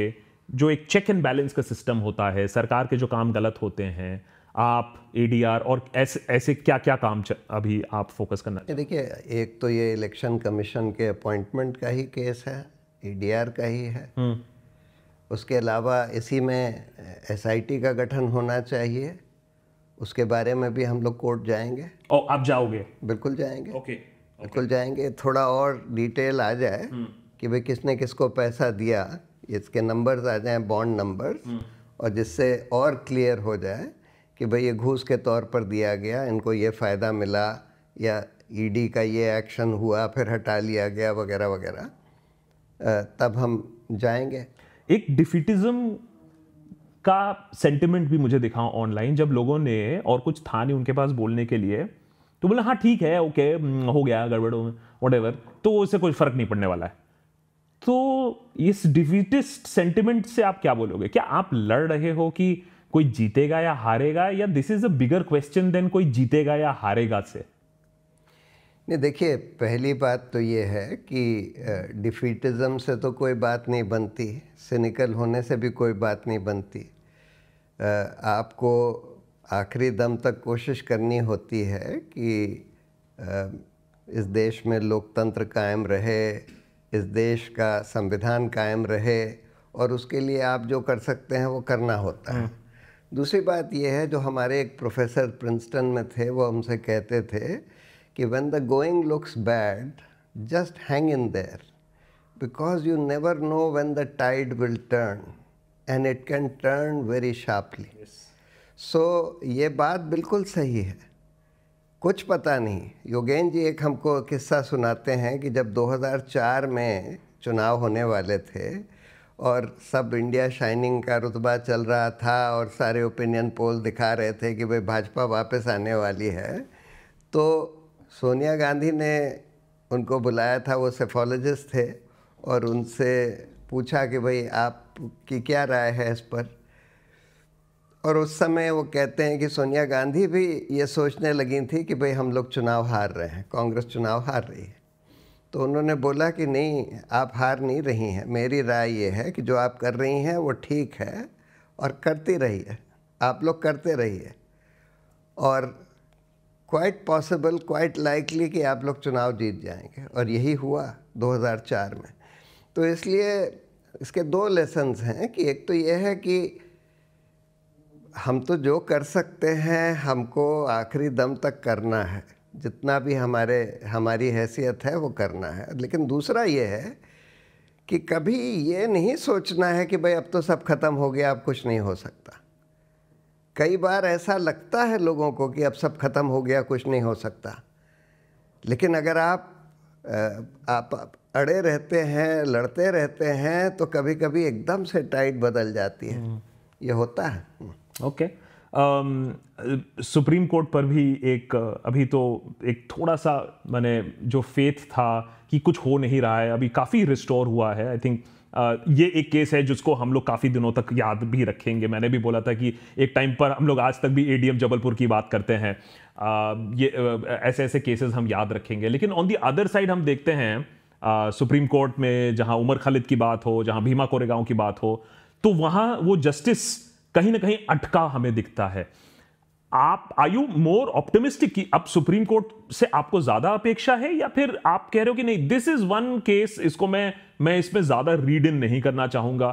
जो एक चेक एंड बैलेंस का सिस्टम होता है सरकार के जो काम गलत होते हैं आप एडीआर और ऐसे ऐसे क्या क्या काम अभी आप फोकस करना देखिए एक तो ये इलेक्शन कमीशन के अपॉइंटमेंट का ही केस है एडीआर का ही है हम्म। उसके अलावा इसी में एस का गठन होना चाहिए उसके बारे में भी हम लोग कोर्ट जाएंगे ओ आप जाओगे बिल्कुल जाएंगे ओके बिल्कुल जाएंगे थोड़ा और डिटेल आ जाए हम्म। कि भाई किसने किसको पैसा दिया इसके नंबर्स आ जाए बॉन्ड नंबर्स और जिससे और क्लियर हो जाए कि भाई ये घूस के तौर पर दिया गया इनको ये फ़ायदा मिला या ईडी e का ये एक्शन हुआ फिर हटा लिया गया वगैरह वगैरह तब हम जाएंगे एक डिफिटिज्म का सेंटिमेंट भी मुझे दिखा ऑनलाइन जब लोगों ने और कुछ था नहीं उनके पास बोलने के लिए तो बोला हाँ ठीक है ओके हम्म, हो गया गड़बड़ वट एवर तो इससे कोई फ़र्क नहीं पड़ने वाला है तो इस डिफिटिस्ट सेंटिमेंट से आप क्या बोलोगे क्या आप लड़ रहे हो कि कोई जीतेगा या हारेगा या this is a bigger question than कोई जीतेगा या हारेगा से नहीं देखिए पहली बात तो ये है कि डिफिटिज़म से तो कोई बात नहीं बनती सिनिकल होने से भी कोई बात नहीं बनती आपको आखिरी दम तक कोशिश करनी होती है कि इस देश में लोकतंत्र कायम रहे इस देश का संविधान कायम रहे और उसके लिए आप जो कर सकते हैं वो करना होता है हम्म। दूसरी बात यह है जो हमारे एक प्रोफेसर प्रिंसटन में थे वो हमसे कहते थे कि when the going looks bad just hang in there because you never know when the tide will turn and it can turn very sharply so ये बात बिल्कुल सही है कुछ पता नहीं योगेन जी एक हमको किस्सा सुनाते हैं कि जब 2004 में चुनाव होने वाले थे और सब इंडिया शाइनिंग का रुतबा चल रहा था और सारे ओपिनियन पोल दिखा रहे थे कि भाई भाजपा वापस आने वाली है तो सोनिया गांधी ने उनको बुलाया था वो सेफोलॉजिस्ट थे और उनसे पूछा कि भाई आपकी क्या राय है इस पर और उस समय वो कहते हैं कि सोनिया गांधी भी ये सोचने लगी थी कि भाई हम लोग चुनाव हार रहे हैं कांग्रेस चुनाव हार रही है तो उन्होंने बोला कि नहीं आप हार नहीं रही हैं मेरी राय ये है कि जो आप कर रही हैं वो ठीक है और करती रहिए आप लोग करते रहिए और क्वाइट पॉसिबल क्वाइट लाइकली कि आप लोग चुनाव जीत जाएंगे और यही हुआ 2004 में तो इसलिए इसके दो लेसन्स हैं कि एक तो ये है कि हम तो जो कर सकते हैं हमको आखिरी दम तक करना है जितना भी हमारे हमारी हैसियत है वो करना है लेकिन दूसरा ये है कि कभी ये नहीं सोचना है कि भाई अब तो सब खत्म हो गया अब कुछ नहीं हो सकता कई बार ऐसा लगता है लोगों को कि अब सब खत्म हो गया कुछ नहीं हो सकता लेकिन अगर आप आप अड़े रहते हैं लड़ते रहते हैं तो कभी कभी एकदम से टाइट बदल जाती है हम्म। ये होता है ओके okay. सुप्रीम कोर्ट पर भी एक अभी तो एक थोड़ा सा मैंने जो फेथ था कि कुछ हो नहीं रहा है अभी काफ़ी रिस्टोर हुआ है आई थिंक ये एक केस है जिसको हम लोग काफ़ी दिनों तक याद भी रखेंगे मैंने भी बोला था कि एक टाइम पर हम लोग आज तक भी ए जबलपुर की बात करते हैं ये ऐसे ऐसे केसेस हम याद रखेंगे लेकिन ऑन दी अदर साइड हम देखते हैं सुप्रीम कोर्ट में जहां उमर खालिद की बात हो जहां भीमा कोरेगांव की बात हो तो वहां वो जस्टिस कहीं ना कहीं अटका हमें दिखता है आप आयु मोर ऑप्टिमिस्टिक कि अब सुप्रीम कोर्ट से आपको ज्यादा अपेक्षा है या फिर आप कह रहे हो कि नहीं दिस इज वन केस इसको मैं मैं इसमें ज्यादा रीड इन नहीं करना चाहूंगा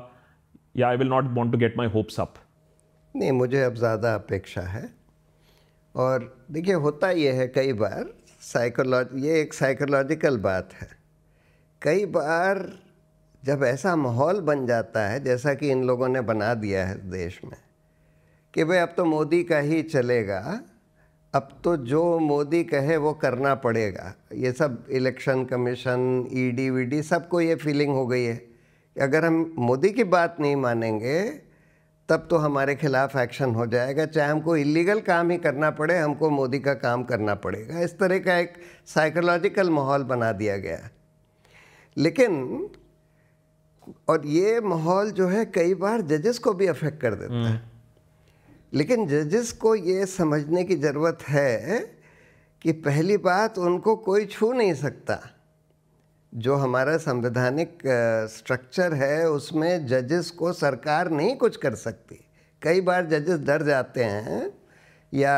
या I will not want to get my hopes up नहीं मुझे अब ज़्यादा अपेक्षा है और देखिए होता यह है कई बार साइकोलॉजी ये एक साइकोलॉजिकल बात है कई बार जब ऐसा माहौल बन जाता है जैसा कि इन लोगों ने बना दिया है देश में कि भाई अब तो मोदी का ही चलेगा अब तो जो मोदी कहे वो करना पड़ेगा ये सब इलेक्शन कमीशन ईडी e वीडी सबको ये फीलिंग हो गई है कि अगर हम मोदी की बात नहीं मानेंगे तब तो हमारे खिलाफ एक्शन हो जाएगा चाहे हमको इलीगल काम ही करना पड़े हमको मोदी का काम करना पड़ेगा इस तरह का एक साइकोलॉजिकल माहौल बना दिया गया लेकिन और ये माहौल जो है कई बार जजेस को भी अफेक्ट कर देता हम्म। है लेकिन जजेस को ये समझने की ज़रूरत है कि पहली बात उनको कोई छू नहीं सकता जो हमारा संवैधानिक स्ट्रक्चर है उसमें जजेस को सरकार नहीं कुछ कर सकती कई बार जजेस डर जाते हैं या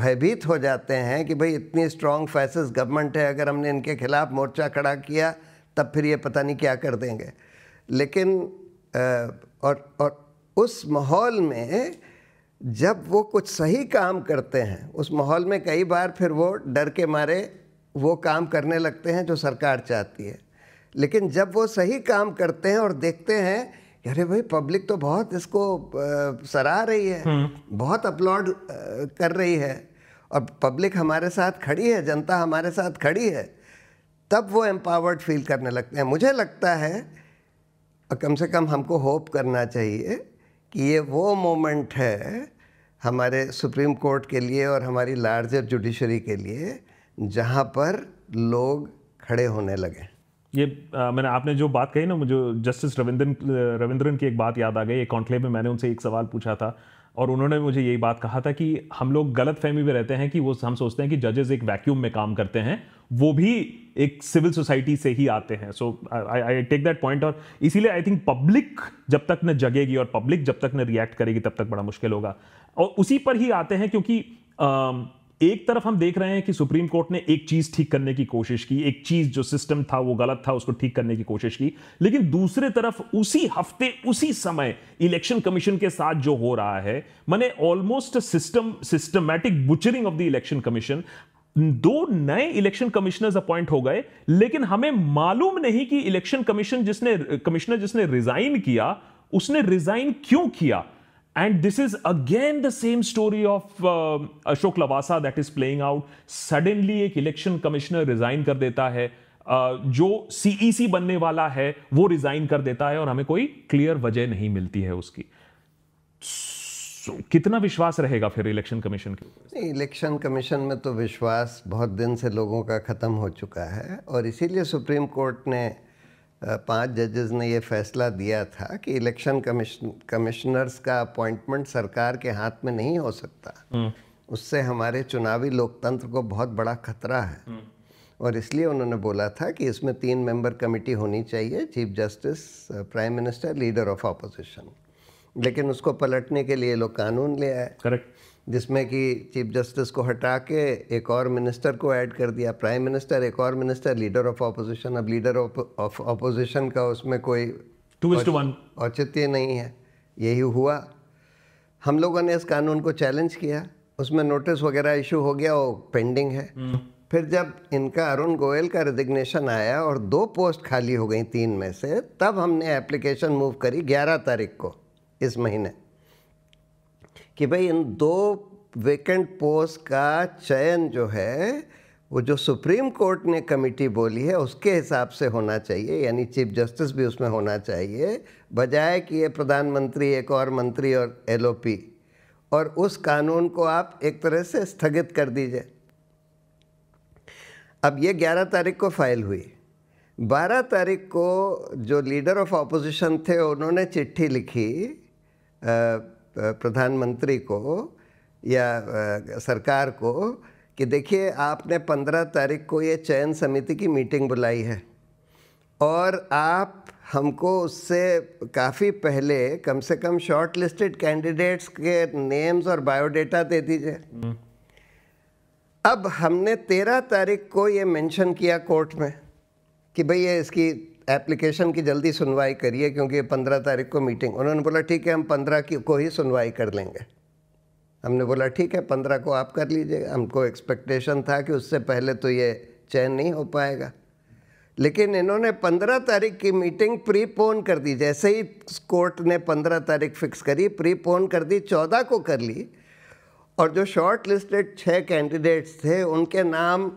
भयभीत हो जाते हैं कि भाई इतनी स्ट्रॉन्ग फैसिस गवर्नमेंट है अगर हमने इनके खिलाफ मोर्चा खड़ा किया तब फिर ये पता नहीं क्या कर देंगे लेकिन और और उस माहौल में जब वो कुछ सही काम करते हैं उस माहौल में कई बार फिर वो डर के मारे वो काम करने लगते हैं जो सरकार चाहती है लेकिन जब वो सही काम करते हैं और देखते हैं कि अरे भाई पब्लिक तो बहुत इसको सराह रही है हम्म। बहुत अपलॉड कर रही है और पब्लिक हमारे साथ खड़ी है जनता हमारे साथ खड़ी है तब वो एम्पावर्ड फील करने लगते हैं मुझे लगता है और कम से कम हमको होप करना चाहिए कि ये वो मोमेंट है हमारे सुप्रीम कोर्ट के लिए और हमारी लार्जर जुडिशरी के लिए जहाँ पर लोग खड़े होने लगे ये आ, मैंने आपने जो बात कही ना मुझे जस्टिस रविंद्रन रविंद्रन की एक बात याद आ गई एक कॉन्क्लेव में मैंने उनसे एक सवाल पूछा था और उन्होंने मुझे यही बात कहा था कि हम लोग गलत फहमी में रहते हैं कि वो हम सोचते हैं कि जजेस एक वैक्यूम में काम करते हैं वो भी एक सिविल सोसाइटी से ही आते हैं so I take that point और इसीलिए आई थिंक पब्लिक जब तक न जगेगी और पब्लिक जब तक न रिएक्ट करेगी तब तक बड़ा मुश्किल होगा और उसी पर ही आते हैं क्योंकि uh, एक तरफ हम देख रहे हैं कि सुप्रीम कोर्ट ने एक चीज ठीक करने की कोशिश की एक चीज जो सिस्टम था वो गलत था उसको ठीक करने की कोशिश की लेकिन दूसरे तरफ उसी हफ्ते उसी समय इलेक्शन कमीशन के साथ जो हो रहा है मैंने almost system systematic butchering of the Election Commission दो नए इलेक्शन कमिश्नर्स अपॉइंट हो गए लेकिन हमें मालूम नहीं कि इलेक्शन कमीशन जिसने कमिश्नर जिसने रिजाइन किया उसने रिजाइन क्यों किया and this is again the same story of Ashok Lavasa that is playing out suddenly एक इलेक्शन कमिश्नर रिजाइन कर देता है uh, जो सीईसी e बनने वाला है वो रिजाइन कर देता है और हमें कोई क्लियर वजह नहीं मिलती है उसकी so, कितना विश्वास रहेगा फिर इलेक्शन कमीशन के ऊपर इलेक्शन कमीशन में तो विश्वास बहुत दिन से लोगों का ख़त्म हो चुका है और इसीलिए सुप्रीम कोर्ट ने पांच जजेस ने ये फैसला दिया था कि इलेक्शन कमिश्नर्स का अपॉइंटमेंट सरकार के हाथ में नहीं हो सकता हम्म। उससे हमारे चुनावी लोकतंत्र को बहुत बड़ा खतरा है हम्म। और इसलिए उन्होंने बोला था कि इसमें तीन मेंबर कमेटी होनी चाहिए chief justice prime minister leader of opposition लेकिन उसको पलटने के लिए लोग कानून ले आए करेक्ट जिसमें कि चीफ जस्टिस को हटा के एक और मिनिस्टर को ऐड कर दिया प्राइम मिनिस्टर एक और मिनिस्टर लीडर ऑफ अपोजिशन अब लीडर ऑफ अपोजिशन का उसमें कोई टू इज टू वन औचित्य नहीं है यही हुआ हम लोगों ने इस कानून को चैलेंज किया उसमें नोटिस वगैरह इशू हो गया वो पेंडिंग है हम्म। फिर जब इनका अरुण गोयल का रिजिग्नेशन आया और दो पोस्ट खाली हो गई तीन में से तब हमने एप्लीकेशन मूव करी ग्यारह तारीख को इस महीने कि भाई इन दो वेकेंट पोस्ट का चयन जो है वो जो सुप्रीम कोर्ट ने कमेटी बोली है उसके हिसाब से होना चाहिए यानी चीफ जस्टिस भी उसमें होना चाहिए बजाय कि ये प्रधानमंत्री एक और मंत्री और एल और उस कानून को आप एक तरह से स्थगित कर दीजिए अब ये 11 तारीख को फाइल हुई 12 तारीख को जो लीडर ऑफ ऑपोजिशन थे उन्होंने चिट्ठी लिखी प्रधानमंत्री को या सरकार को कि देखिए आपने पंद्रह तारीख को ये चयन समिति की मीटिंग बुलाई है और आप हमको उससे काफ़ी पहले कम से कम शॉर्ट लिस्टेड कैंडिडेट्स के नेम्स और बायोडेटा दे दीजिए अब हमने तेरह तारीख को ये मेंशन किया कोर्ट में कि भई ये इसकी एप्लीकेशन की जल्दी सुनवाई करिए क्योंकि पंद्रह तारीख को मीटिंग उन्होंने बोला ठीक है हम पंद्रह की को ही सुनवाई कर लेंगे हमने बोला ठीक है पंद्रह को आप कर लीजिए हमको एक्सपेक्टेशन था कि उससे पहले तो ये चयन नहीं हो पाएगा लेकिन इन्होंने पंद्रह तारीख की मीटिंग प्रीपोन कर दी जैसे ही कोर्ट ने पंद्रह तारीख फिक्स करी प्रीपोन कर दी चौदह को कर ली और जो शॉर्ट लिस्टेड छः कैंडिडेट्स थे उनके नाम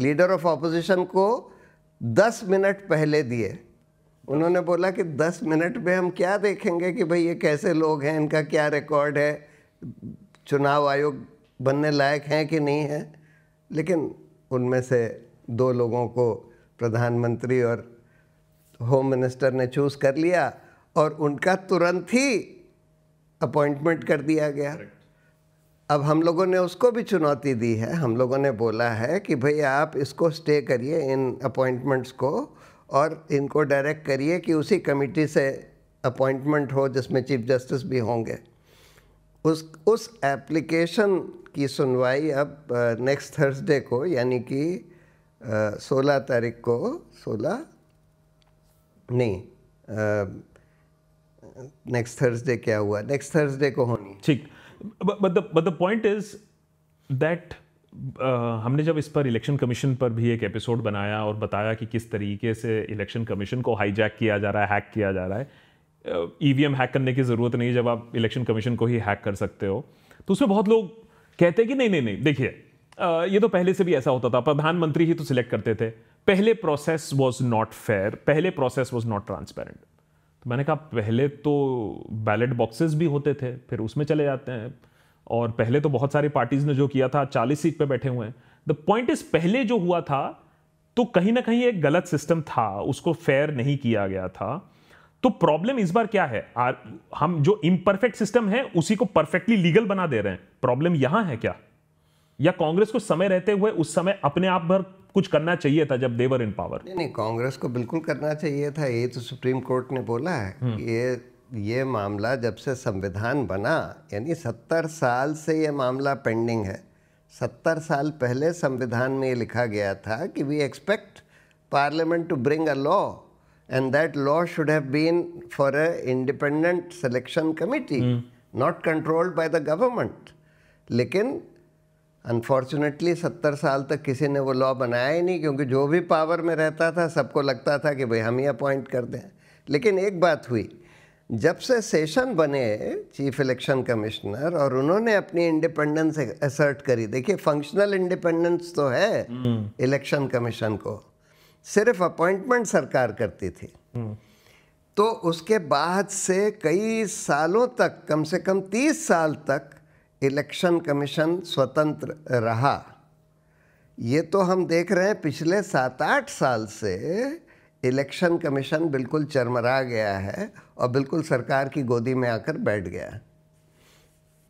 लीडर ऑफ अपोजिशन को दस मिनट पहले दिए उन्होंने बोला कि दस मिनट में हम क्या देखेंगे कि भाई ये कैसे लोग हैं इनका क्या रिकॉर्ड है चुनाव आयोग बनने लायक हैं कि नहीं है लेकिन उनमें से दो लोगों को प्रधानमंत्री और होम मिनिस्टर ने चूज़ कर लिया और उनका तुरंत ही अपॉइंटमेंट कर दिया गया अब हम लोगों ने उसको भी चुनौती दी है हम लोगों ने बोला है कि भाई आप इसको स्टे करिए इन अपॉइंटमेंट्स को और इनको डायरेक्ट करिए कि उसी कमेटी से अपॉइंटमेंट हो जिसमें चीफ जस्टिस भी होंगे उस उस एप्लीकेशन की सुनवाई अब नेक्स्ट थर्सडे को यानी कि सोलह तारीख को सोलह नहीं नेक्स्ट थर्सडे क्या हुआ नेक्स्ट थर्सडे को होनी ठीक but, but the but the point is that Uh, हमने जब इस पर इलेक्शन कमीशन पर भी एक एपिसोड बनाया और बताया कि किस तरीके से इलेक्शन कमीशन को हाईजैक किया जा रहा है हैक किया जा रहा है ईवीएम uh, हैक e करने की ज़रूरत नहीं जब आप इलेक्शन कमीशन को ही हैक कर सकते हो तो उसमें बहुत लोग कहते हैं कि नहीं नहीं नहीं देखिए uh, ये तो पहले से भी ऐसा होता था प्रधानमंत्री ही तो सिलेक्ट करते थे पहले प्रोसेस वॉज नॉट फेयर पहले प्रोसेस वॉज नॉट ट्रांसपेरेंट मैंने कहा पहले तो बैलेट बॉक्सेस भी होते थे फिर उसमें चले जाते हैं और पहले तो बहुत सारी पार्टीज़ ने जो किया था चालीस सीट पे बैठे हुए हैं द पॉइंट इज पहले जो हुआ था तो कहीं ना कहीं एक गलत सिस्टम था उसको फेयर नहीं किया गया था तो प्रॉब्लम इस बार क्या है हम जो इम्परफेक्ट सिस्टम है उसी को परफेक्टली लीगल बना दे रहे हैं प्रॉब्लम यहां है क्या या कांग्रेस को समय रहते हुए उस समय अपने आप भर कुछ करना चाहिए था जब देवर इन पावर नहीं नहीं कांग्रेस को बिल्कुल करना चाहिए था ये तो सुप्रीम कोर्ट ने बोला है हम्म। ये ये मामला जब से संविधान बना यानी सत्तर साल से ये मामला पेंडिंग है सत्तर साल पहले संविधान में ये लिखा गया था कि we expect Parliament to bring a law and that law should have been for a independent selection committee not controlled by the government लेकिन अनफॉर्चुनेटली सत्तर साल तक किसी ने वो लॉ बनाया ही नहीं क्योंकि जो भी पावर में रहता था सबको लगता था कि भाई हम ही अपॉइंट कर दें लेकिन एक बात हुई जब से सेशन बने चीफ इलेक्शन कमिश्नर और उन्होंने अपनी इंडिपेंडेंस असर्ट करी देखिए फंक्शनल इंडिपेंडेंस तो है इलेक्शन हम्म। कमीशन को सिर्फ अपॉइंटमेंट सरकार करती थी हम्म। तो उसके बाद से कई सालों तक कम से कम तीस साल तक इलेक्शन कमीशन स्वतंत्र रहा ये तो हम देख रहे हैं पिछले सात आठ साल से इलेक्शन कमीशन बिल्कुल चरमरा गया है और बिल्कुल सरकार की गोदी में आकर बैठ गया है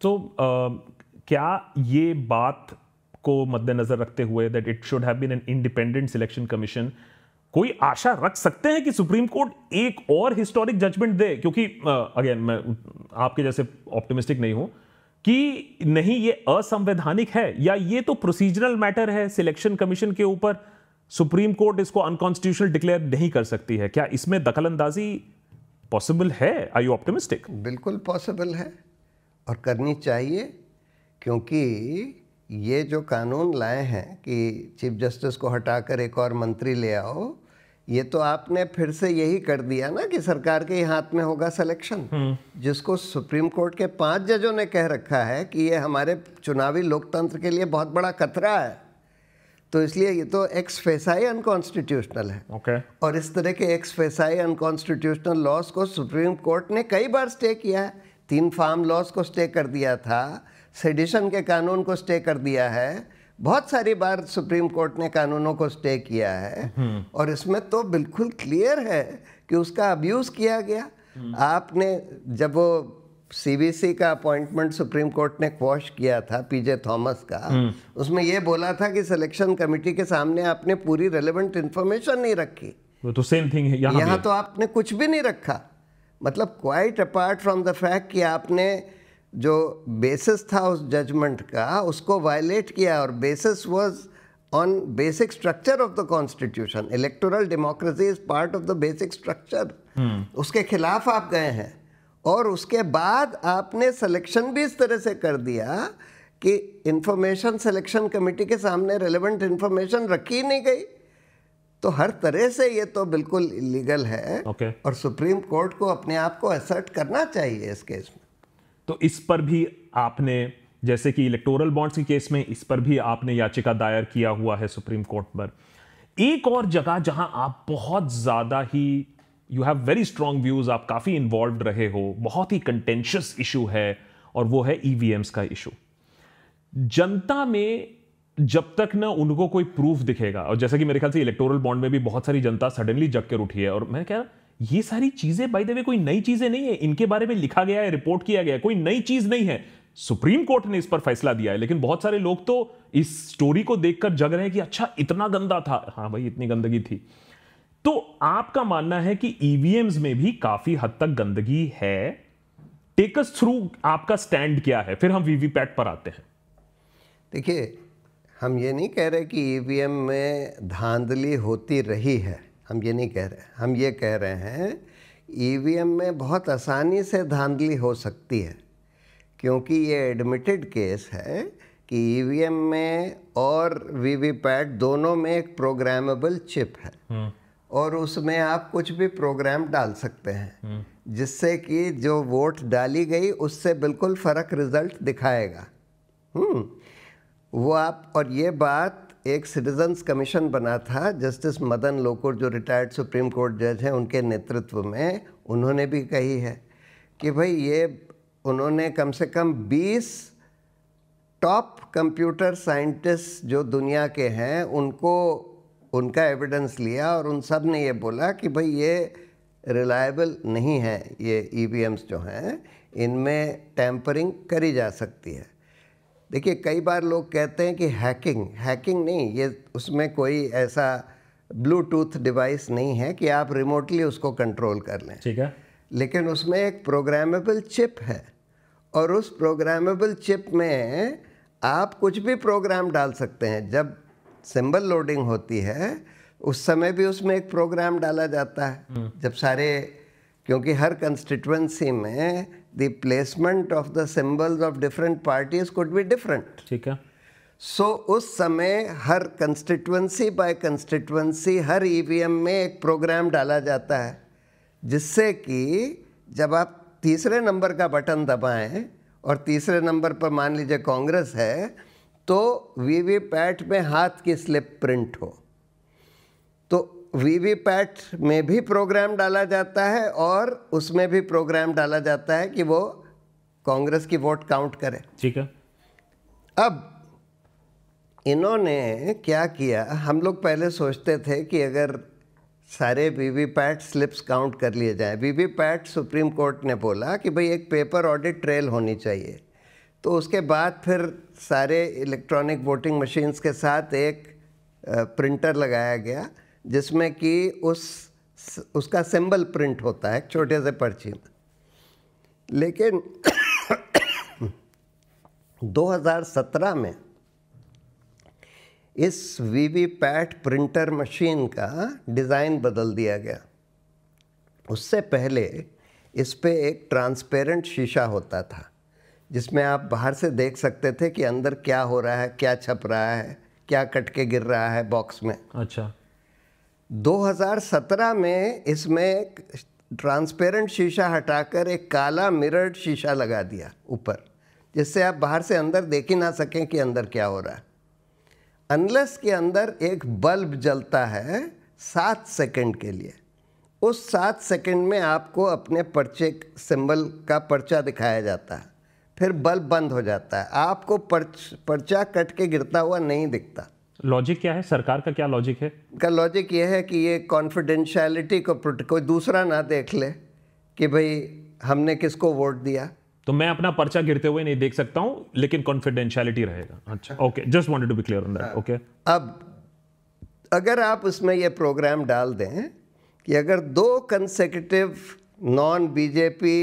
तो आ, क्या ये बात को मद्देनज़र रखते हुए that it should have been an independent selection commission कोई आशा रख सकते हैं कि सुप्रीम कोर्ट एक और हिस्टोरिक जजमेंट दे क्योंकि अगेन मैं आपके जैसे ऑप्टिमिस्टिक नहीं हूँ कि नहीं ये असंवैधानिक है या ये तो प्रोसीजरल मैटर है सिलेक्शन कमीशन के ऊपर सुप्रीम कोर्ट इसको अनकॉन्स्टिट्यूशनल डिक्लेयर नहीं कर सकती है क्या इसमें दखलंदाजी पॉसिबल है आई यू ऑप्टिमिस्टिक बिल्कुल पॉसिबल है और करनी चाहिए क्योंकि ये जो कानून लाए हैं कि चीफ जस्टिस को हटाकर एक और मंत्री ले आओ ये तो आपने फिर से यही कर दिया ना कि सरकार के हाथ में होगा सिलेक्शन हम्म। जिसको सुप्रीम कोर्ट के पांच जजों ने कह रखा है कि ये हमारे चुनावी लोकतंत्र के लिए बहुत बड़ा खतरा है तो इसलिए ये तो एक्स फेसाई अनकॉन्स्टिट्यूशनल है okay. और इस तरह के एक्स फेसाई अनकॉन्स्टिट्यूशनल लॉस को सुप्रीम कोर्ट ने कई बार स्टे किया है तीन फार्म लॉस को स्टे कर दिया था सेडिशन के कानून को स्टे कर दिया है बहुत सारी बार सुप्रीम कोर्ट ने कानूनों को स्टे किया है हम्म। और इसमें तो बिल्कुल क्लियर है कि उसका अब्यूज़ किया गया हम्म। आपने जब वो सीबीसी का अपॉइंटमेंट सुप्रीम कोर्ट ने क्वॉश किया था पीजे थॉमस का हम्म। उसमें यह बोला था कि सिलेक्शन कमेटी के सामने आपने पूरी रेलेवेंट इन्फॉर्मेशन नहीं रखी वो तो सेम थिंग है यहाँ, यहाँ तो आपने कुछ भी नहीं रखा मतलब quite apart from the fact कि आपने जो बेसिस था उस जजमेंट का उसको वायलेट किया और basis was on basic structure of the constitution electoral democracy is part of the basic structure उसके खिलाफ आप गए हैं और उसके बाद आपने सिलेक्शन भी इस तरह से कर दिया कि इंफॉर्मेशन सिलेक्शन कमेटी के सामने रेलेवेंट इंफॉर्मेशन रखी नहीं गई तो हर तरह से ये तो बिल्कुल इलीगल है okay. और सुप्रीम कोर्ट को अपने आप को असर्ट करना चाहिए इस केस में तो इस पर भी आपने जैसे कि इलेक्टोरल बॉन्ड्स के केस में इस पर भी आपने याचिका दायर किया हुआ है सुप्रीम कोर्ट पर एक और जगह जहां आप बहुत ज़्यादा ही you have very strong views आप काफ़ी इन्वॉल्व रहे हो बहुत ही कंटेंशियस इशू है और वो है ईवीएम्स e का इशू जनता में जब तक ना उनको कोई प्रूफ दिखेगा और जैसा कि मेरे ख्याल से इलेक्टोरल बॉन्ड में भी बहुत सारी जनता सडनली जग कर उठी है और मैं क्या ये सारी चीजें बाई देवे वे कोई नई चीजें नहीं है इनके बारे में लिखा गया है रिपोर्ट किया गया है कोई नई चीज नहीं है सुप्रीम कोर्ट ने इस पर फैसला दिया है लेकिन बहुत सारे लोग तो इस स्टोरी को देखकर जग रहे हैं कि अच्छा इतना गंदा था हाँ भाई इतनी गंदगी थी तो आपका मानना है कि ईवीएम्स e में भी काफी हद तक गंदगी है टेकस थ्रू आपका स्टैंड क्या है फिर हम वीवीपैट पर आते हैं देखिए हम ये नहीं कह रहे कि ईवीएम e में धांधली होती रही है हम ये नहीं कह रहे हम ये कह रहे हैं ई e में बहुत आसानी से धांधली हो सकती है क्योंकि ये एडमिटेड केस है कि ई e में और वीवीपैट दोनों में एक प्रोग्रामेबल चिप है हम्म। और उसमें आप कुछ भी प्रोग्राम डाल सकते हैं हम्म। जिससे कि जो वोट डाली गई उससे बिल्कुल फ़र्क रिजल्ट दिखाएगा हम्म। वो आप और ये बात एक सिटीजन्स कमीशन बना था जस्टिस मदन लोकुर जो रिटायर्ड सुप्रीम कोर्ट जज हैं उनके नेतृत्व में उन्होंने भी कही है कि भाई ये उन्होंने कम से कम 20 टॉप कंप्यूटर साइंटिस्ट जो दुनिया के हैं उनको उनका एविडेंस लिया और उन सब ने ये बोला कि भाई ये रिलायबल नहीं है ये ई e जो हैं इनमें टैम्परिंग करी जा सकती है देखिए कई बार लोग कहते हैं कि हैकिंग हैकिंग नहीं ये उसमें कोई ऐसा ब्लूटूथ डिवाइस नहीं है कि आप रिमोटली उसको कंट्रोल कर लें ठीक है लेकिन उसमें एक प्रोग्रामेबल चिप है और उस प्रोग्रामेबल चिप में आप कुछ भी प्रोग्राम डाल सकते हैं जब सिंबल लोडिंग होती है उस समय भी उसमें एक प्रोग्राम डाला जाता है हम्म। जब सारे क्योंकि हर कंस्टिट्यूंसी में the placement of the symbols of different parties could be different ठीक है सो so, उस समय हर कंस्टिट्युएंसी बाय कंस्टिट्युएंसी हर ईवीएम e में एक प्रोग्राम डाला जाता है जिससे कि जब आप तीसरे नंबर का बटन दबाएं और तीसरे नंबर पर मान लीजिए कांग्रेस है तो वीवीपैट में हाथ की स्लिप प्रिंट हो तो वीवीपैट में भी प्रोग्राम डाला जाता है और उसमें भी प्रोग्राम डाला जाता है कि वो कांग्रेस की वोट काउंट करे ठीक है अब इन्होंने क्या किया हम लोग पहले सोचते थे कि अगर सारे वीवीपैट स्लिप्स काउंट कर लिए जाए वीवीपैट सुप्रीम कोर्ट ने बोला कि भाई एक पेपर ऑडिट ट्रेल होनी चाहिए तो उसके बाद फिर सारे इलेक्ट्रॉनिक वोटिंग मशीन्स के साथ एक प्रिंटर लगाया गया जिसमें कि उस उसका सिंबल प्रिंट होता है छोटे से पर्ची में लेकिन 2017 में इस वीवीपैट प्रिंटर मशीन का डिज़ाइन बदल दिया गया उससे पहले इस पे एक ट्रांसपेरेंट शीशा होता था जिसमें आप बाहर से देख सकते थे कि अंदर क्या हो रहा है क्या छप रहा है क्या कट के गिर रहा है बॉक्स में अच्छा 2017 में इसमें ट्रांसपेरेंट शीशा हटाकर एक काला मिरर्ड शीशा लगा दिया ऊपर जिससे आप बाहर से अंदर देख ही ना सकें कि अंदर क्या हो रहा है अनलस के अंदर एक बल्ब जलता है सात सेकंड के लिए उस सात सेकंड में आपको अपने पर्चे सिंबल का पर्चा दिखाया जाता है फिर बल्ब बंद हो जाता है आपको पर्च पर्चा कट के गिरता हुआ नहीं दिखता लॉजिक क्या है सरकार का क्या लॉजिक है का लॉजिक ये है कि ये कॉन्फिडेंशियलिटी को कोई दूसरा ना देख ले कि भाई हमने किसको वोट दिया तो मैं अपना पर्चा गिरते हुए नहीं देख सकता हूँ लेकिन कॉन्फिडेंशियलिटी रहेगा अच्छा okay just wanted to be clear on that okay अब अगर आप उसमें ये प्रोग्राम डाल दें कि अगर दो कंसेकटिव नॉन बीजेपी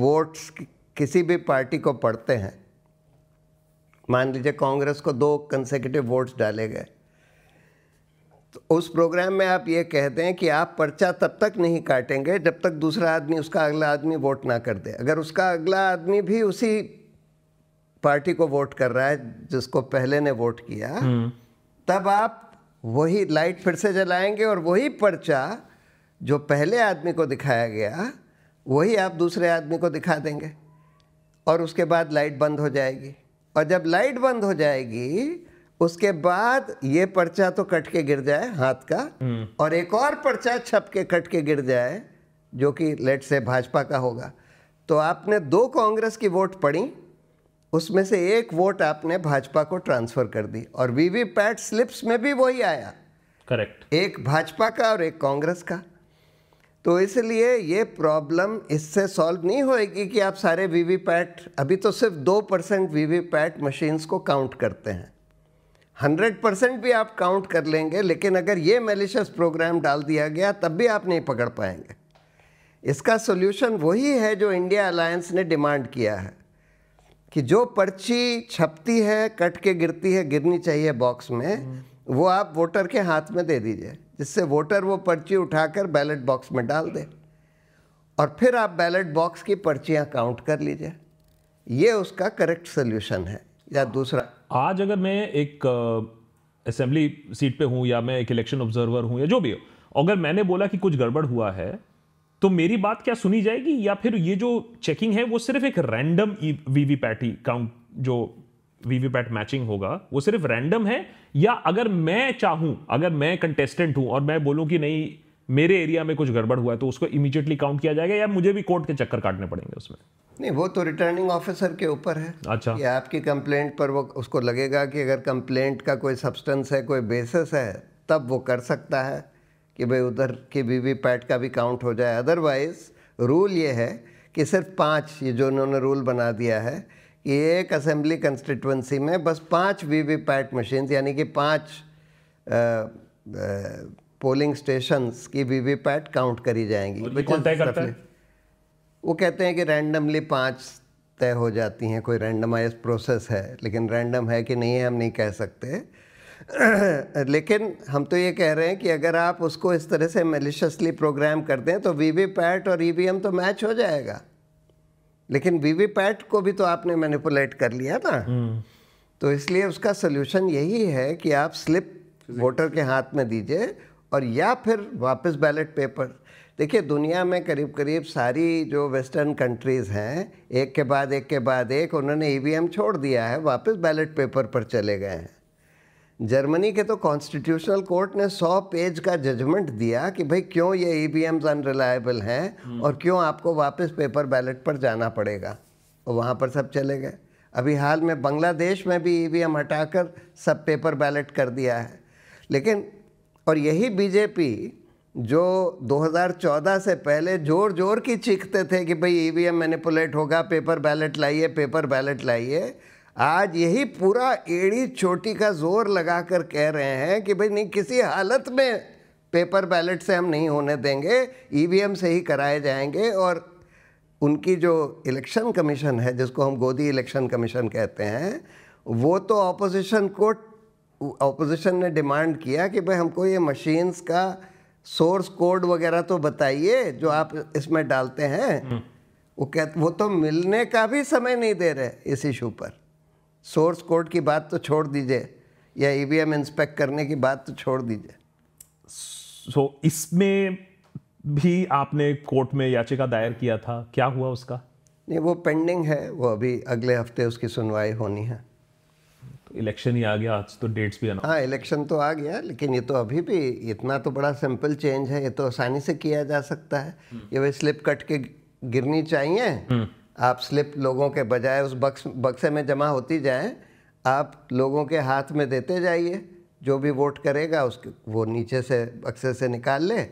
वोट्स किसी भी पार्टी को पड़ते हैं मान लीजिए कांग्रेस को दो कंसेकटिव वोट्स डाले गए तो उस प्रोग्राम में आप ये कहते हैं कि आप पर्चा तब तक नहीं काटेंगे जब तक दूसरा आदमी उसका अगला आदमी वोट ना कर दे अगर उसका अगला आदमी भी उसी पार्टी को वोट कर रहा है जिसको पहले ने वोट किया हम्म। तब आप वही लाइट फिर से जलाएंगे और वही पर्चा जो पहले आदमी को दिखाया गया वही आप दूसरे आदमी को दिखा देंगे और उसके बाद लाइट बंद हो जाएगी और जब लाइट बंद हो जाएगी उसके बाद ये पर्चा तो कट के गिर जाए हाथ का हम्म। और एक और पर्चा छप के कट के गिर जाए जो कि लेट से भाजपा का होगा तो आपने दो कांग्रेस की वोट पड़ी उसमें से एक वोट आपने भाजपा को ट्रांसफर कर दी और वीवीपैट स्लिप्स में भी वही आया करेक्ट एक भाजपा का और एक कांग्रेस का तो इसलिए ये प्रॉब्लम इससे सॉल्व नहीं होएगी कि आप सारे वीवीपैट अभी तो सिर्फ दो परसेंट वीवीपैट मशीन्स को काउंट करते हैं हंड्रेड परसेंट भी आप काउंट कर लेंगे लेकिन अगर ये मेलिशस प्रोग्राम डाल दिया गया तब भी आप नहीं पकड़ पाएंगे इसका सोल्यूशन वही है जो इंडिया अलायंस ने डिमांड किया है कि जो पर्ची छपती है कट के गिरती है गिरनी चाहिए बॉक्स में वो आप वोटर के हाथ में दे दीजिए जिससे वोटर वो पर्ची उठाकर बैलेट बॉक्स में डाल दे और फिर आप बैलेट बॉक्स की पर्चियाँ काउंट कर लीजिए ये उसका करेक्ट सोल्यूशन है या दूसरा आज अगर मैं एक असेंबली सीट पे हूँ या मैं एक इलेक्शन ऑब्जर्वर हूँ या जो भी हो अगर मैंने बोला कि कुछ गड़बड़ हुआ है तो मेरी बात क्या सुनी जाएगी या फिर ये जो चेकिंग है वो सिर्फ एक रैंडम वीवीपैट ही काउंट जो वीवीपैट मैचिंग होगा वो सिर्फ रैंडम है या अगर मैं चाहूं अगर मैं कंटेस्टेंट हूं और मैं बोलूं कि नहीं मेरे एरिया में कुछ गड़बड़ हुआ है तो उसको इमीडिएटली काउंट किया जाएगा या मुझे भी कोर्ट के चक्कर काटने पड़ेंगे उसमें नहीं वो तो रिटर्निंग ऑफिसर के ऊपर है अच्छा कि आपकी कंप्लेंट पर वो उसको लगेगा कि अगर कंप्लेंट का कोई सब्सटेंस है कोई बेसिस है तब वो कर सकता है कि भाई उधर के वी पैट का भी काउंट हो जाए अदरवाइज रूल ये है कि सिर्फ पाँच ये जो उन्होंने रूल बना दिया है एक असेंबली कंस्टिट्यूंसी में बस पाँच वी वी पैट मशीन्स यानी कि पाँच पोलिंग स्टेशंस की वी वी पैट काउंट करी जाएंगी वो कहते हैं कि रैंडमली पाँच तय हो जाती हैं कोई रैंडमाइज प्रोसेस है लेकिन रैंडम है कि नहीं है हम नहीं कह सकते लेकिन हम तो ये कह रहे हैं कि अगर आप उसको इस तरह से मेलिशसली प्रोग्राम कर दें तो वी वी पैट और ई वी एम तो मैच हो जाएगा लेकिन वीवीपैट को भी तो आपने मैनिपुलेट कर लिया ना तो इसलिए उसका सोल्यूशन यही है कि आप स्लिप वोटर के हाथ में दीजिए और या फिर वापस बैलेट पेपर देखिए दुनिया में करीब करीब सारी जो वेस्टर्न कंट्रीज़ हैं एक के बाद एक के बाद एक उन्होंने ईवीएम e छोड़ दिया है वापस बैलेट पेपर पर चले गए हैं जर्मनी के तो कॉन्स्टिट्यूशनल कोर्ट ने सौ पेज का जजमेंट दिया कि भाई क्यों ये ई एम्स अनरिलायबल हैं हम्म। और क्यों आपको वापस पेपर बैलेट पर जाना पड़ेगा और वहाँ पर सब चले गए अभी हाल में बांग्लादेश में भी ई वी एम हटाकर सब पेपर बैलेट कर दिया है लेकिन और यही बीजेपी जो 2014 से पहले जोर जोर की चीखते थे कि भाई ई वी एम मैनिपुलेट होगा पेपर बैलेट लाइए पेपर बैलेट लाइए आज यही पूरा एड़ी चोटी का जोर लगा कर कह रहे हैं कि भाई नहीं किसी हालत में पेपर बैलेट से हम नहीं होने देंगे ईवीएम से ही कराए जाएंगे और उनकी जो इलेक्शन कमीशन है जिसको हम गोदी इलेक्शन कमीशन कहते हैं वो तो ऑपोजिशन को ऑपोजिशन ने डिमांड किया कि भाई हमको ये मशीन्स का सोर्स कोड वगैरह तो बताइए जो आप इसमें डालते हैं हम्म। वो कह वो तो मिलने का भी समय नहीं दे रहे इस इशू पर सोर्स कोड की बात तो छोड़ दीजिए या ई e इंस्पेक्ट करने की बात तो छोड़ दीजिए सो so, इसमें भी आपने कोर्ट में याचिका दायर किया था क्या हुआ उसका नहीं वो पेंडिंग है वो अभी अगले हफ्ते उसकी सुनवाई होनी है तो इलेक्शन ही आ गया आज तो डेट्स भी हाँ इलेक्शन तो आ गया लेकिन ये तो अभी भी इतना तो बड़ा सिंपल चेंज है ये तो आसानी से किया जा सकता है हम्म। ये वही स्लिप कट के गिरनी चाहिए हम्म। आप स्लिप लोगों के बजाय उस बक्स बक्से में जमा होती जाएं आप लोगों के हाथ में देते जाइए जो भी वोट करेगा उसके वो नीचे से बक्से से निकाल ले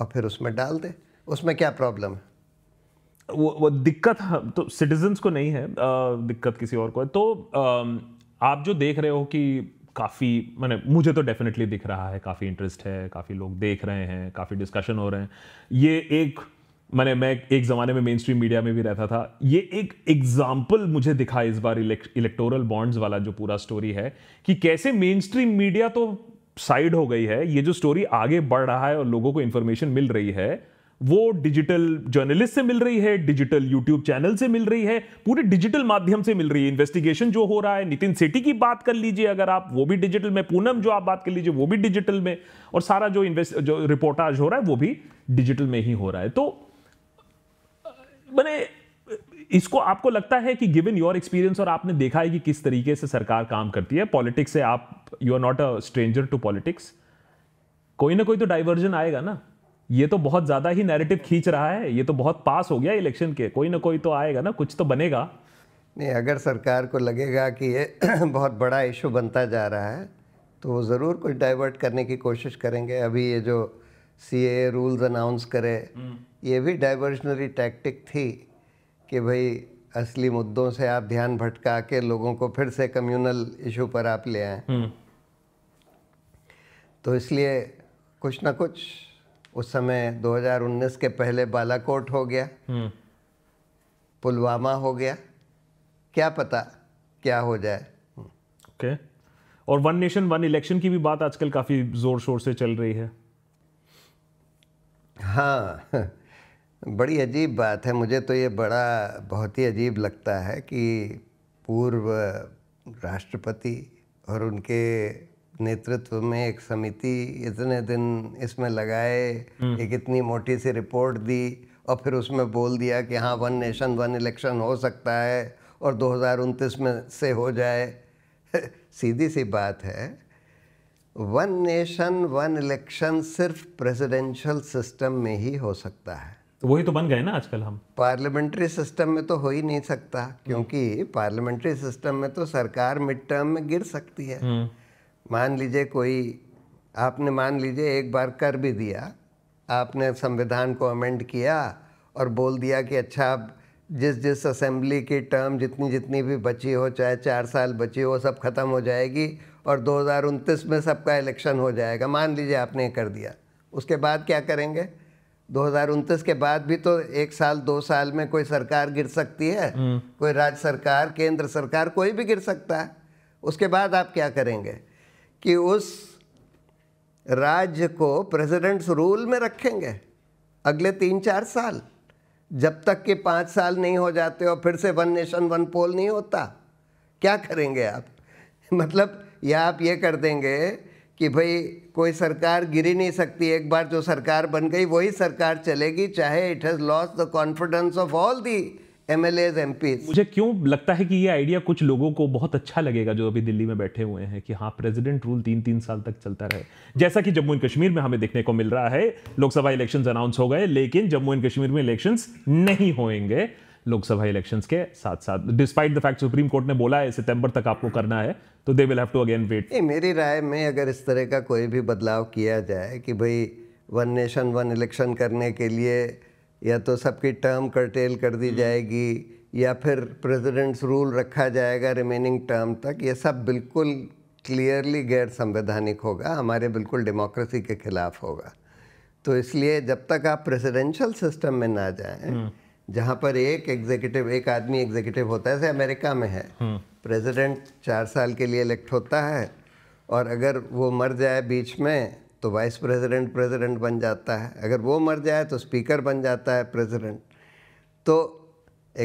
और फिर उसमें डाल दे उसमें क्या प्रॉब्लम है वो, वो दिक्कत तो सिटीजन्स को नहीं है आ, दिक्कत किसी और को है तो आ, आप जो देख रहे हो कि काफ़ी मैंने मुझे तो डेफिनेटली दिख रहा है काफ़ी इंटरेस्ट है काफ़ी लोग देख रहे हैं काफ़ी डिस्कशन हो रहे हैं ये एक मैंने मैं एक ज़माने में मेन स्ट्रीम मीडिया में भी रहता था ये एक एग्जाम्पल मुझे दिखा इस बार इलेक्टोरल बॉन्ड्स वाला जो पूरा स्टोरी है कि कैसे मेन स्ट्रीम मीडिया तो साइड हो गई है ये जो स्टोरी आगे बढ़ रहा है और लोगों को इन्फॉर्मेशन मिल रही है वो डिजिटल जर्नलिस्ट से मिल रही है डिजिटल यूट्यूब चैनल से मिल रही है पूरे डिजिटल माध्यम से मिल रही है इन्वेस्टिगेशन जो हो रहा है नितिन सेठी की बात कर लीजिए अगर आप वो भी डिजिटल में पूनम जो आप बात कर लीजिए वो भी डिजिटल में और सारा जो इन्वेस्ट जो रिपोर्टाज हो रहा है वो भी डिजिटल में ही हो रहा है तो मैंने इसको आपको लगता है कि गिवन योर एक्सपीरियंस और आपने देखा है कि किस तरीके से सरकार काम करती है पॉलिटिक्स से आप you are not a stranger to politics कोई ना कोई तो डाइवर्जन आएगा ना ये तो बहुत ज़्यादा ही नैरेटिव खींच रहा है ये तो बहुत पास हो गया इलेक्शन के कोई ना कोई तो आएगा ना कुछ तो बनेगा नहीं अगर सरकार को लगेगा कि ये बहुत बड़ा इशू बनता जा रहा है तो ज़रूर कुछ डाइवर्ट करने की कोशिश करेंगे अभी ये जो सी ए रूल्स अनाउंस करे hmm. ये भी डाइवर्शनरी टैक्टिक थी कि भाई असली मुद्दों से आप ध्यान भटका के लोगों को फिर से कम्युनल इशू पर आप ले आए hmm. तो इसलिए कुछ ना कुछ उस समय 2019 के पहले बालाकोट हो गया hmm. पुलवामा हो गया क्या पता क्या हो जाए ओके okay. और वन नेशन वन इलेक्शन की भी बात आजकल काफ़ी ज़ोर शोर से चल रही है हाँ बड़ी अजीब बात है मुझे तो ये बड़ा बहुत ही अजीब लगता है कि पूर्व राष्ट्रपति और उनके नेतृत्व में एक समिति इतने दिन इसमें लगाए हम्म। एक इतनी मोटी सी रिपोर्ट दी और फिर उसमें बोल दिया कि हाँ वन नेशन वन इलेक्शन हो सकता है और दो में से हो जाए सीधी सी बात है वन नेशन वन इलेक्शन सिर्फ प्रेसिडेंशियल सिस्टम में ही हो सकता है तो वही तो बन गए ना आजकल हम पार्लियामेंट्री सिस्टम में तो हो ही नहीं सकता हम्म। क्योंकि पार्लियामेंट्री सिस्टम में तो सरकार मिड टर्म में गिर सकती है हम्म। मान लीजिए कोई आपने मान लीजिए एक बार कर भी दिया आपने संविधान को अमेंड किया और बोल दिया कि अच्छा अब जिस जिस असेंबली की टर्म जितनी जितनी भी बची हो चाहे चार साल बची हो सब खत्म हो जाएगी और दो में सबका इलेक्शन हो जाएगा मान लीजिए आपने कर दिया उसके बाद क्या करेंगे दो के बाद भी तो एक साल दो साल में कोई सरकार गिर सकती है हम्म। कोई राज्य सरकार केंद्र सरकार कोई भी गिर सकता है उसके बाद आप क्या करेंगे कि उस राज्य को प्रेसिडेंट्स रूल में रखेंगे अगले तीन चार साल जब तक कि पाँच साल नहीं हो जाते और फिर से वन नेशन वन पोल नहीं होता क्या करेंगे आप मतलब या आप ये कर देंगे कि भाई कोई सरकार गिरी नहीं सकती एक बार जो सरकार बन गई वही सरकार चलेगी चाहे it has lost the confidence of all the M L As M मुझे क्यों लगता है कि ये आइडिया कुछ लोगों को बहुत अच्छा लगेगा जो अभी दिल्ली में बैठे हुए हैं कि हाँ प्रेसिडेंट रूल तीन तीन साल तक चलता रहे जैसा कि जम्मू एंड कश्मीर में हमें देखने को मिल रहा है लोकसभा इलेक्शन अनाउंस हो गए लेकिन जम्मू एंड कश्मीर में इलेक्शन नहीं होएंगे लोकसभा इलेक्शन के साथ साथ despite the fact Supreme Court ने बोला है सितंबर तक आपको करना है तो they will have to again wait मेरी राय में अगर इस तरह का कोई भी बदलाव किया जाए कि भाई वन नेशन वन इलेक्शन करने के लिए या तो सबकी टर्म कर्टेल कर दी हम्म। जाएगी या फिर प्रेसिडेंट्स रूल रखा जाएगा रिमेनिंग टर्म तक ये सब बिल्कुल क्लियरली गैर संवैधानिक होगा हमारे बिल्कुल डेमोक्रेसी के खिलाफ होगा तो इसलिए जब तक आप प्रेसिडेंशियल सिस्टम में ना जाएं हम्म। जहाँ पर एक एग्जीक्यूटिव एक आदमी एग्जीक्यूटिव होता है जैसे अमेरिका में है प्रेसिडेंट हम्म। चार साल के लिए इलेक्ट होता है और अगर वो मर जाए बीच में तो वाइस प्रेसिडेंट प्रेसिडेंट बन जाता है अगर वो मर जाए तो स्पीकर बन जाता है प्रेसिडेंट तो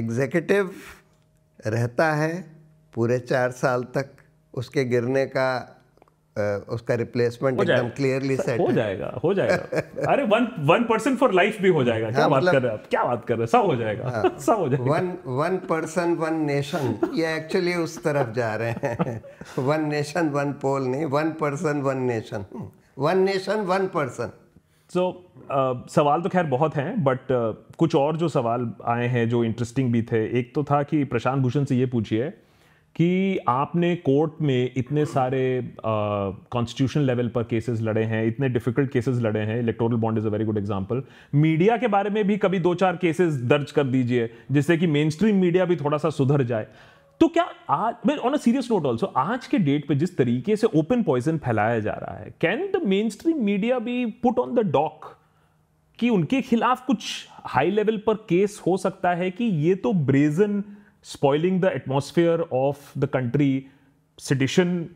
एग्जीक्यूटिव रहता है पूरे चार साल तक उसके गिरने का उसका रिप्लेसमेंट एकदम क्लियरली सेट हो जाएगा हो जाएगा अरे one one person for life भी हो जाएगा क्या हाँ, बात मतलब कर रहे हैं आप क्या बात कर रहे हैं सब हो जाएगा हाँ। सब हो जाएगा one one person one nation ये एक्चुअली उस तरफ जा रहे हैं वन नेशन वन पोल नहीं one person one nation one nation one person so सवाल तो खैर बहुत हैं बट कुछ और जो सवाल आए हैं जो इंटरेस्टिंग भी थे एक तो था कि प्रशांत भूषण से ये पूछिए कि आपने कोर्ट में इतने सारे कॉन्स्टिट्यूशन लेवल पर केसेस लड़े हैं इतने डिफिकल्ट केसेस लड़े हैं electoral bond is a very good example media के बारे में भी कभी दो चार केसेस दर्ज कर दीजिए जिससे कि मेन स्ट्रीम मीडिया भी थोड़ा सा सुधर जाए तो क्या आज on a serious note also आज के डेट पे जिस तरीके से ओपन पॉइजन फैलाया जा रहा है can the mainstream media भी पुट ऑन द डॉक कि उनके खिलाफ कुछ हाई लेवल पर केस हो सकता है कि ये तो brazen spoiling the atmosphere of the country, sedition,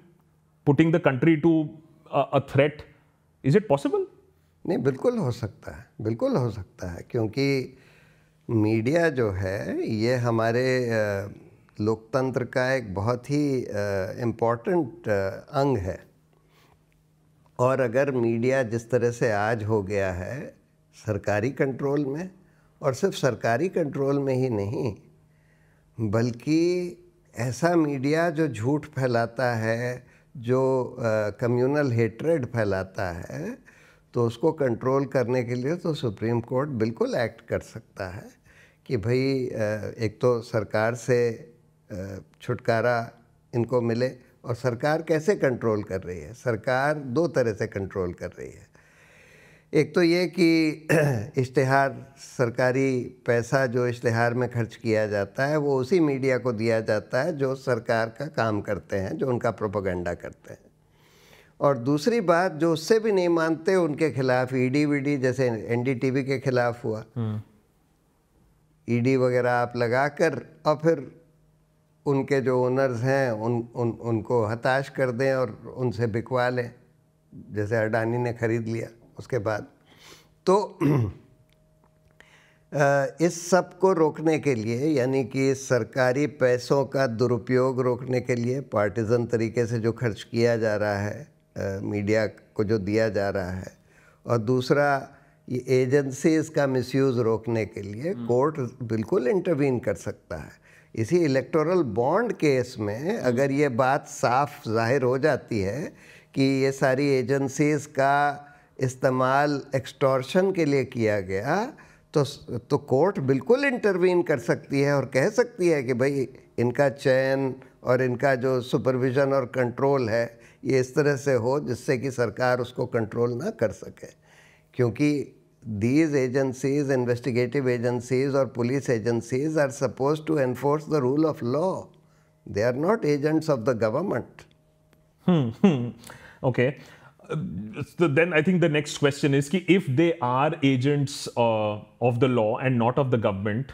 putting the country to a, a threat. Is it possible? नहीं बिल्कुल हो सकता है बिल्कुल हो सकता है क्योंकि मीडिया जो है ये हमारे लोकतंत्र का एक बहुत ही इम्पॉर्टेंट अंग है और अगर मीडिया जिस तरह से आज हो गया है सरकारी कंट्रोल में और सिर्फ सरकारी कंट्रोल में ही नहीं बल्कि ऐसा मीडिया जो झूठ फैलाता है जो कम्युनल हेट्रेड फैलाता है तो उसको कंट्रोल करने के लिए तो सुप्रीम कोर्ट बिल्कुल एक्ट कर सकता है कि भाई एक तो सरकार से छुटकारा इनको मिले और सरकार कैसे कंट्रोल कर रही है सरकार दो तरह से कंट्रोल कर रही है एक तो ये कि इश्तहार सरकारी पैसा जो इश्तहार में खर्च किया जाता है वो उसी मीडिया को दिया जाता है जो सरकार का काम करते हैं जो उनका प्रोपोगंडा करते हैं और दूसरी बात जो उससे भी नहीं मानते उनके खिलाफ ईडी e वीडी जैसे एनडीटीवी के खिलाफ हुआ ईडी हम्म। e वगैरह आप लगा कर और फिर उनके जो ओनर्स हैं उन उन उनको हताश कर दें और उनसे बिकवा लें जैसे अडानी ने खरीद लिया उसके बाद तो इस सब को रोकने के लिए यानी कि सरकारी पैसों का दुरुपयोग रोकने के लिए पार्टिज़न तरीके से जो खर्च किया जा रहा है मीडिया को जो दिया जा रहा है और दूसरा ये एजेंसीज का मिसयूज़ रोकने के लिए कोर्ट हम्म। बिल्कुल इंटरवीन कर सकता है इसी इलेक्टोरल बॉन्ड केस में हम्म। अगर ये बात साफ जाहिर हो जाती है कि ये सारी एजेंसीज़ का इस्तेमाल एक्सटॉर्शन के लिए किया गया तो तो कोर्ट बिल्कुल इंटरवीन कर सकती है और कह सकती है कि भाई इनका चयन और इनका जो सुपरविज़न और कंट्रोल है ये इस तरह से हो जिससे कि सरकार उसको कंट्रोल ना कर सके क्योंकि दीज एजेंसीज इन्वेस्टिगेटिव एजेंसीज और police agencies are supposed to enforce the rule of law they are not agents of the government okay so then I think the next question is कि if they are agents uh, of the law and not of the government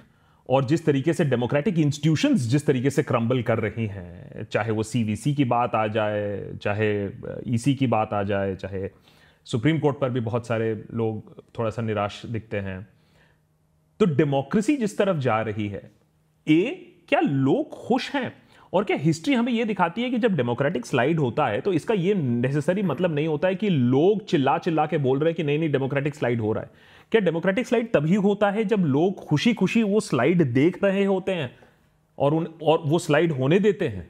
और जिस तरीके से democratic institutions जिस तरीके से crumble कर रही हैं चाहे वो सी की बात आ जाए चाहे ई uh, e की बात आ जाए चाहे सुप्रीम कोर्ट पर भी बहुत सारे लोग थोड़ा सा निराश दिखते हैं तो डेमोक्रेसी जिस तरफ जा रही है ए क्या लोग खुश हैं और क्या हिस्ट्री हमें यह दिखाती है कि जब डेमोक्रेटिक स्लाइड होता है तो इसका यह नेसेसरी मतलब नहीं होता है कि लोग चिल्ला चिल्ला के बोल रहे हैं कि नहीं नहीं डेमोक्रेटिक स्लाइड हो रहा है क्या डेमोक्रेटिक स्लाइड तभी होता है जब लोग खुशी खुशी वो स्लाइड देख रहे होते हैं और उन और वो स्लाइड होने देते हैं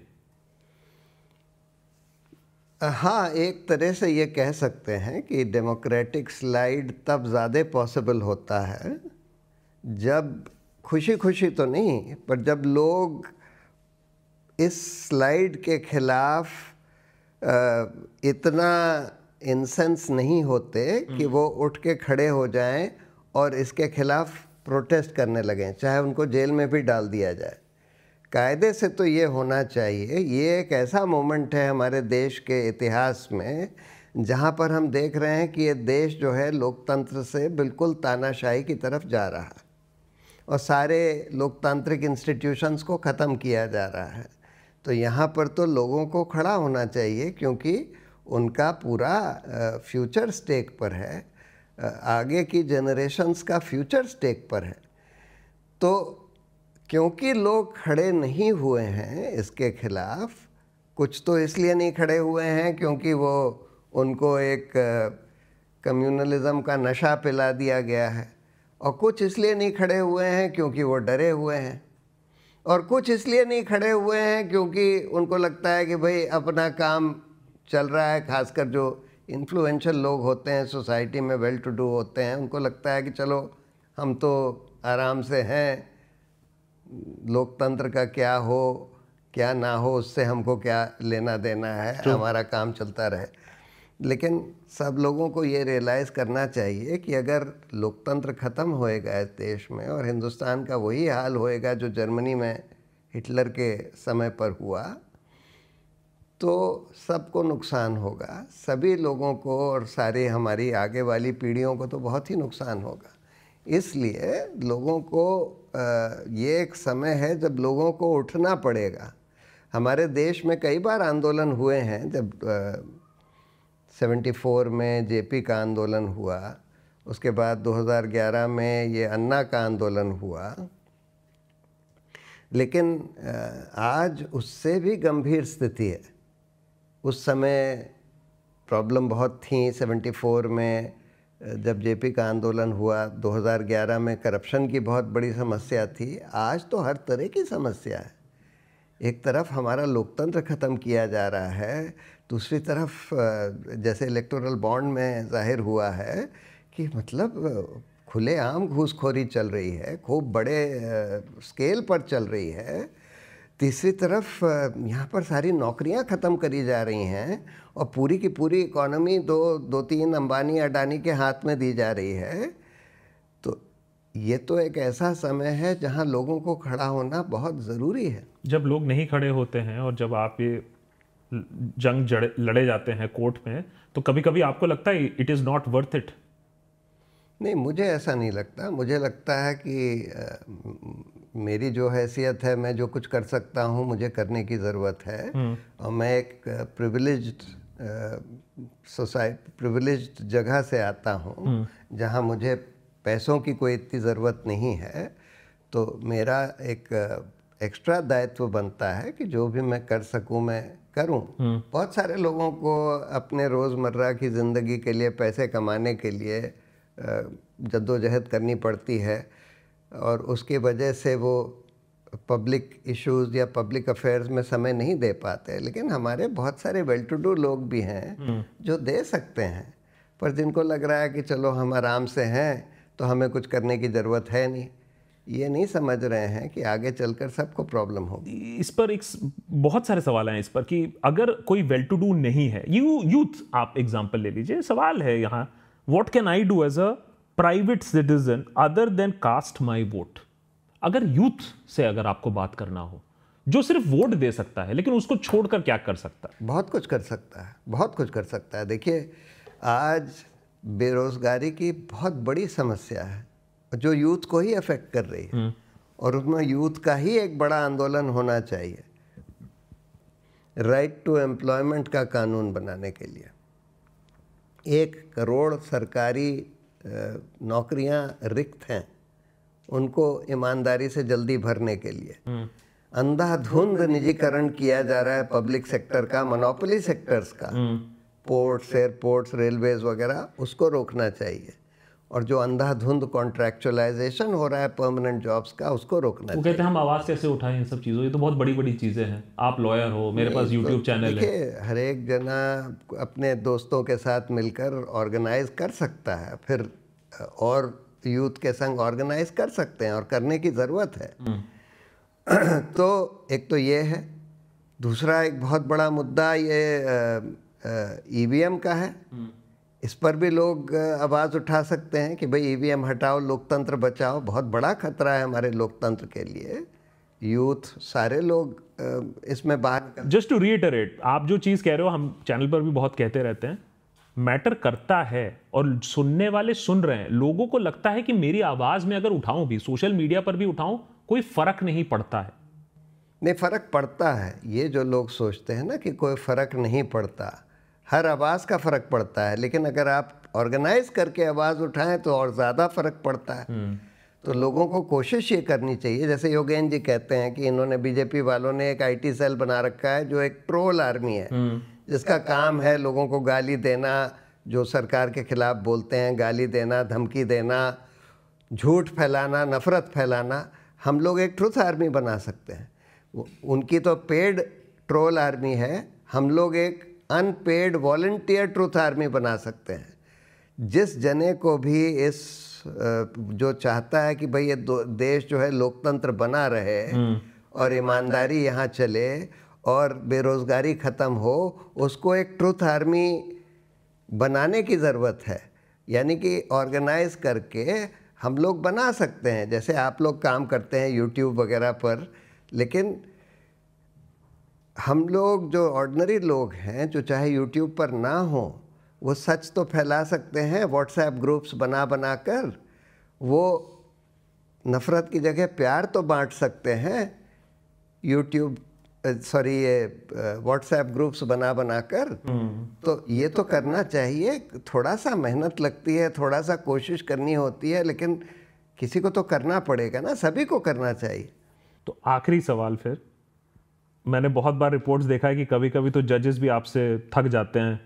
हाँ एक तरह से ये कह सकते हैं कि डेमोक्रेटिक स्लाइड तब ज़्यादा पॉसिबल होता है जब खुशी खुशी तो नहीं पर जब लोग इस स्लाइड के खिलाफ इतना इंसेंस नहीं होते कि हम्म। वो उठ के खड़े हो जाएं और इसके खिलाफ प्रोटेस्ट करने लगें चाहे उनको जेल में भी डाल दिया जाए कायदे से तो ये होना चाहिए ये एक ऐसा मोमेंट है हमारे देश के इतिहास में जहाँ पर हम देख रहे हैं कि ये देश जो है लोकतंत्र से बिल्कुल तानाशाही की तरफ जा रहा है और सारे लोकतांत्रिक इंस्टीट्यूशंस को ख़त्म किया जा रहा है तो यहाँ पर तो लोगों को खड़ा होना चाहिए क्योंकि उनका पूरा फ्यूचर स्टेक पर है आगे की जनरेशन्स का फ्यूचर स्टेक पर है तो क्योंकि लोग खड़े नहीं हुए हैं इसके खिलाफ कुछ तो इसलिए नहीं खड़े हुए हैं क्योंकि वो उनको एक कम्युनलिज्म का नशा पिला दिया गया है और कुछ इसलिए नहीं खड़े हुए हैं क्योंकि वो डरे हुए हैं और कुछ इसलिए नहीं खड़े हुए हैं क्योंकि उनको लगता है कि भाई अपना काम चल रहा है खासकर जो इन्फ्लुएंशल लोग होते हैं सोसाइटी में वेल टू डू होते हैं उनको लगता है कि चलो हम तो आराम से हैं लोकतंत्र का क्या हो क्या ना हो उससे हमको क्या लेना देना है तो हमारा काम चलता रहे लेकिन सब लोगों को ये रियलाइज़ करना चाहिए कि अगर लोकतंत्र ख़त्म होएगा इस देश में और हिंदुस्तान का वही हाल होएगा जो जर्मनी में हिटलर के समय पर हुआ तो सबको नुकसान होगा सभी लोगों को और सारी हमारी आगे वाली पीढ़ियों को तो बहुत ही नुकसान होगा इसलिए लोगों को ये एक समय है जब लोगों को उठना पड़ेगा हमारे देश में कई बार आंदोलन हुए हैं जब 74 में जेपी का आंदोलन हुआ उसके बाद 2011 में ये अन्ना का आंदोलन हुआ लेकिन आज उससे भी गंभीर स्थिति है उस समय प्रॉब्लम बहुत थी 74 में जब जेपी का आंदोलन हुआ 2011 में करप्शन की बहुत बड़ी समस्या थी आज तो हर तरह की समस्या है एक तरफ हमारा लोकतंत्र ख़त्म किया जा रहा है दूसरी तरफ जैसे इलेक्टोरल बॉन्ड में जाहिर हुआ है कि मतलब खुलेआम घूसखोरी चल रही है खूब बड़े स्केल पर चल रही है तीसरी तरफ यहाँ पर सारी नौकरियाँ ख़त्म करी जा रही हैं और पूरी की पूरी इकोनॉमी दो दो तीन अंबानी अडानी के हाथ में दी जा रही है तो ये तो एक ऐसा समय है जहाँ लोगों को खड़ा होना बहुत ज़रूरी है जब लोग नहीं खड़े होते हैं और जब आप ये जंग जड़े लड़े जाते हैं कोर्ट में तो कभी कभी आपको लगता है it is not worth it नहीं मुझे ऐसा नहीं लगता मुझे लगता है कि आ, मेरी जो हैसियत है मैं जो कुछ कर सकता हूँ मुझे करने की ज़रूरत है हम्म। और मैं एक प्रिविलेज सोसाइटी प्रिविलेज जगह से आता हूँ हम्म। जहाँ मुझे पैसों की कोई इतनी ज़रूरत नहीं है तो मेरा एक एक्स्ट्रा दायित्व बनता है कि जो भी मैं कर सकूँ मैं करूं हम्म। बहुत सारे लोगों को अपने रोज़मर्रा की ज़िंदगी के लिए पैसे कमाने के लिए जद्दोजहद करनी पड़ती है और उसकी वजह से वो पब्लिक इश्यूज या पब्लिक अफेयर्स में समय नहीं दे पाते लेकिन हमारे बहुत सारे वेल टू डू लोग भी हैं हम्म। जो दे सकते हैं पर जिनको लग रहा है कि चलो हम आराम से हैं तो हमें कुछ करने की ज़रूरत है नहीं ये नहीं समझ रहे हैं कि आगे चलकर सबको प्रॉब्लम होगी इस पर एक बहुत सारे सवाल हैं इस पर कि अगर कोई वेल टू डू नहीं है यू यूथ आप एग्जांपल ले लीजिए सवाल है यहाँ what can I do as a private citizen other than cast my vote अगर यूथ से अगर आपको बात करना हो जो सिर्फ वोट दे सकता है लेकिन उसको छोड़कर क्या कर सकता है बहुत कुछ कर सकता है बहुत कुछ कर सकता है देखिए आज बेरोज़गारी की बहुत बड़ी समस्या है जो यूथ को ही अफेक्ट कर रही है हम्म। और उसमें यूथ का ही एक बड़ा आंदोलन होना चाहिए राइट टू एम्प्लॉयमेंट का कानून बनाने के लिए एक करोड़ सरकारी नौकरियां रिक्त हैं उनको ईमानदारी से जल्दी भरने के लिए हम्म। अंधाधुंध निजीकरण किया जा रहा है पब्लिक सेक्टर का मोनोपोली सेक्टर्स का पोर्ट्स एयरपोर्ट्स रेलवेज वगैरह उसको रोकना चाहिए और जो अंधाधुंध कॉन्ट्रेक्चुअलाइजेशन हो रहा है परमानेंट जॉब्स का उसको रोकना वो कहते हैं हम आवाज़ कैसे उठाएं इन सब चीज़ों ये तो बहुत बड़ी बड़ी चीज़ें हैं आप लॉयर हो मेरे पास यूट्यूब चैनल है हर एक जना अपने दोस्तों के साथ मिलकर ऑर्गेनाइज कर सकता है फिर और यूथ के संग ऑर्गेनाइज कर सकते हैं और करने की ज़रूरत है हम्म। तो एक तो ये है दूसरा एक बहुत बड़ा मुद्दा ये ई e का है हम्म। इस पर भी लोग आवाज़ उठा सकते हैं कि भाई ईवीएम e हटाओ लोकतंत्र बचाओ बहुत बड़ा खतरा है हमारे लोकतंत्र के लिए यूथ सारे लोग इसमें बाहर जस्ट टू रिएटरेट आप जो चीज़ कह रहे हो हम चैनल पर भी बहुत कहते रहते हैं मैटर करता है और सुनने वाले सुन रहे हैं लोगों को लगता है कि मेरी आवाज़ में अगर उठाऊं भी सोशल मीडिया पर भी उठाऊं कोई फ़र्क नहीं पड़ता है नहीं फ़र्क पड़ता है ये जो लोग सोचते हैं ना कि कोई फ़र्क नहीं पड़ता हर आवाज़ का फ़र्क पड़ता है लेकिन अगर आप ऑर्गेनाइज करके आवाज़ उठाएं तो और ज़्यादा फ़र्क पड़ता है हम्म। तो लोगों को कोशिश ये करनी चाहिए जैसे योगेन जी कहते हैं कि इन्होंने बीजेपी वालों ने एक आईटी सेल बना रखा है जो एक ट्रोल आर्मी है हम्म। जिसका काम है लोगों को गाली देना जो सरकार के खिलाफ बोलते हैं गाली देना धमकी देना झूठ फैलाना नफ़रत फैलाना हम लोग एक ट्रुथ आर्मी बना सकते हैं उनकी तो पेड ट्रोल आर्मी है हम लोग एक अनपेड वॉल्टियर ट्रूथ आर्मी बना सकते हैं जिस जने को भी इस जो चाहता है कि भाई ये देश जो है लोकतंत्र बना रहे हम्म। और ईमानदारी यहाँ चले और बेरोज़गारी ख़त्म हो उसको एक ट्रूथ आर्मी बनाने की ज़रूरत है यानी कि ऑर्गेनाइज करके हम लोग बना सकते हैं जैसे आप लोग काम करते हैं यूट्यूब वगैरह पर लेकिन हम लोग जो ऑर्डनरी लोग हैं जो चाहे यूट्यूब पर ना हो वो सच तो फैला सकते हैं व्हाट्सएप ग्रुप्स बना बना कर वो नफ़रत की जगह प्यार तो बांट सकते हैं यूट्यूब सॉरी ये व्हाट्सएप ग्रुप्स बना बना कर हम्म। तो ये तो करना चाहिए थोड़ा सा मेहनत लगती है थोड़ा सा कोशिश करनी होती है लेकिन किसी को तो करना पड़ेगा ना सभी को करना चाहिए तो आखिरी सवाल फिर मैंने बहुत बार रिपोर्ट्स देखा है कि कभी कभी तो जजेस भी आपसे थक जाते हैं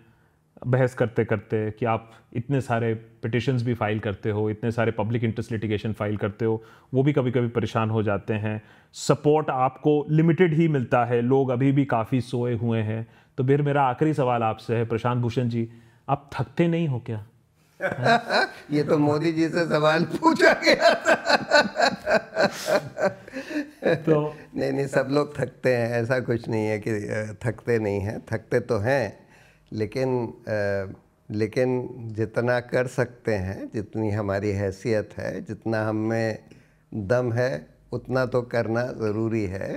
बहस करते करते कि आप इतने सारे पिटिशन्स भी फाइल करते हो इतने सारे पब्लिक इंटरेस्ट लिटिगेशन फाइल करते हो वो भी कभी कभी परेशान हो जाते हैं सपोर्ट आपको लिमिटेड ही मिलता है लोग अभी भी काफ़ी सोए हुए हैं तो फिर मेरा आखिरी सवाल आपसे है प्रशांत भूषण जी आप थकते नहीं हो क्या ये तो मोदी जी से सवाल पूछा गया तो नहीं नहीं सब लोग थकते हैं ऐसा कुछ नहीं है कि थकते नहीं हैं थकते तो हैं लेकिन आ, लेकिन जितना कर सकते हैं जितनी हमारी हैसियत है जितना हम में दम है उतना तो करना ज़रूरी है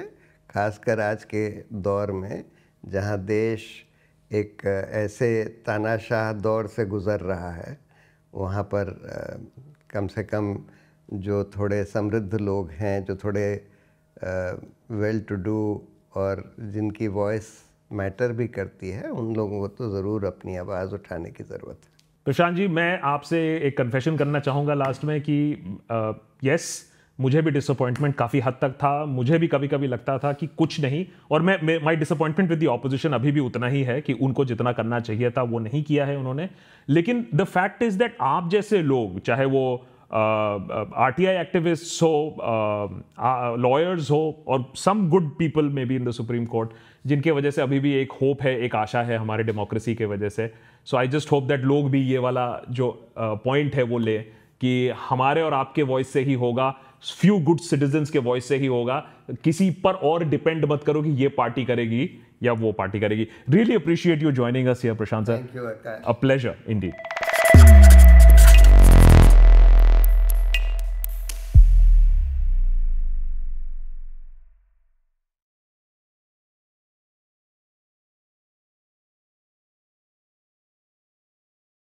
खासकर आज के दौर में जहाँ देश एक ऐसे तानाशाह दौर से गुज़र रहा है वहाँ पर कम से कम जो थोड़े समृद्ध लोग हैं जो थोड़े वेल टू डू और जिनकी वॉइस मैटर भी करती है उन लोगों को तो ज़रूर अपनी आवाज़ उठाने की ज़रूरत है प्रशांत जी मैं आपसे एक कन्फेशन करना चाहूँगा लास्ट में कि यस uh, मुझे भी डिसअपॉइंटमेंट काफ़ी हद तक था मुझे भी कभी कभी लगता था कि कुछ नहीं और मैं my disappointment with the opposition अभी भी उतना ही है कि उनको जितना करना चाहिए था वो नहीं किया है उन्होंने लेकिन द फैक्ट इज़ दैट आप जैसे लोग चाहे वो आई एक्टिविस्ट हो लॉयर्स हो और some good people may be in the Supreme Court जिनके वजह से अभी भी एक होप है एक आशा है हमारे डेमोक्रेसी के वजह से so I just hope that लोग भी ये वाला जो पॉइंट uh, है वो ले कि हमारे और आपके वॉइस से ही होगा फ्यू गुड सिटीजन्स के वॉइस से ही होगा किसी पर और डिपेंड मत करो कि ये पार्टी करेगी या वो पार्टी करेगी really appreciate you joining us Prashant sir a pleasure Indeed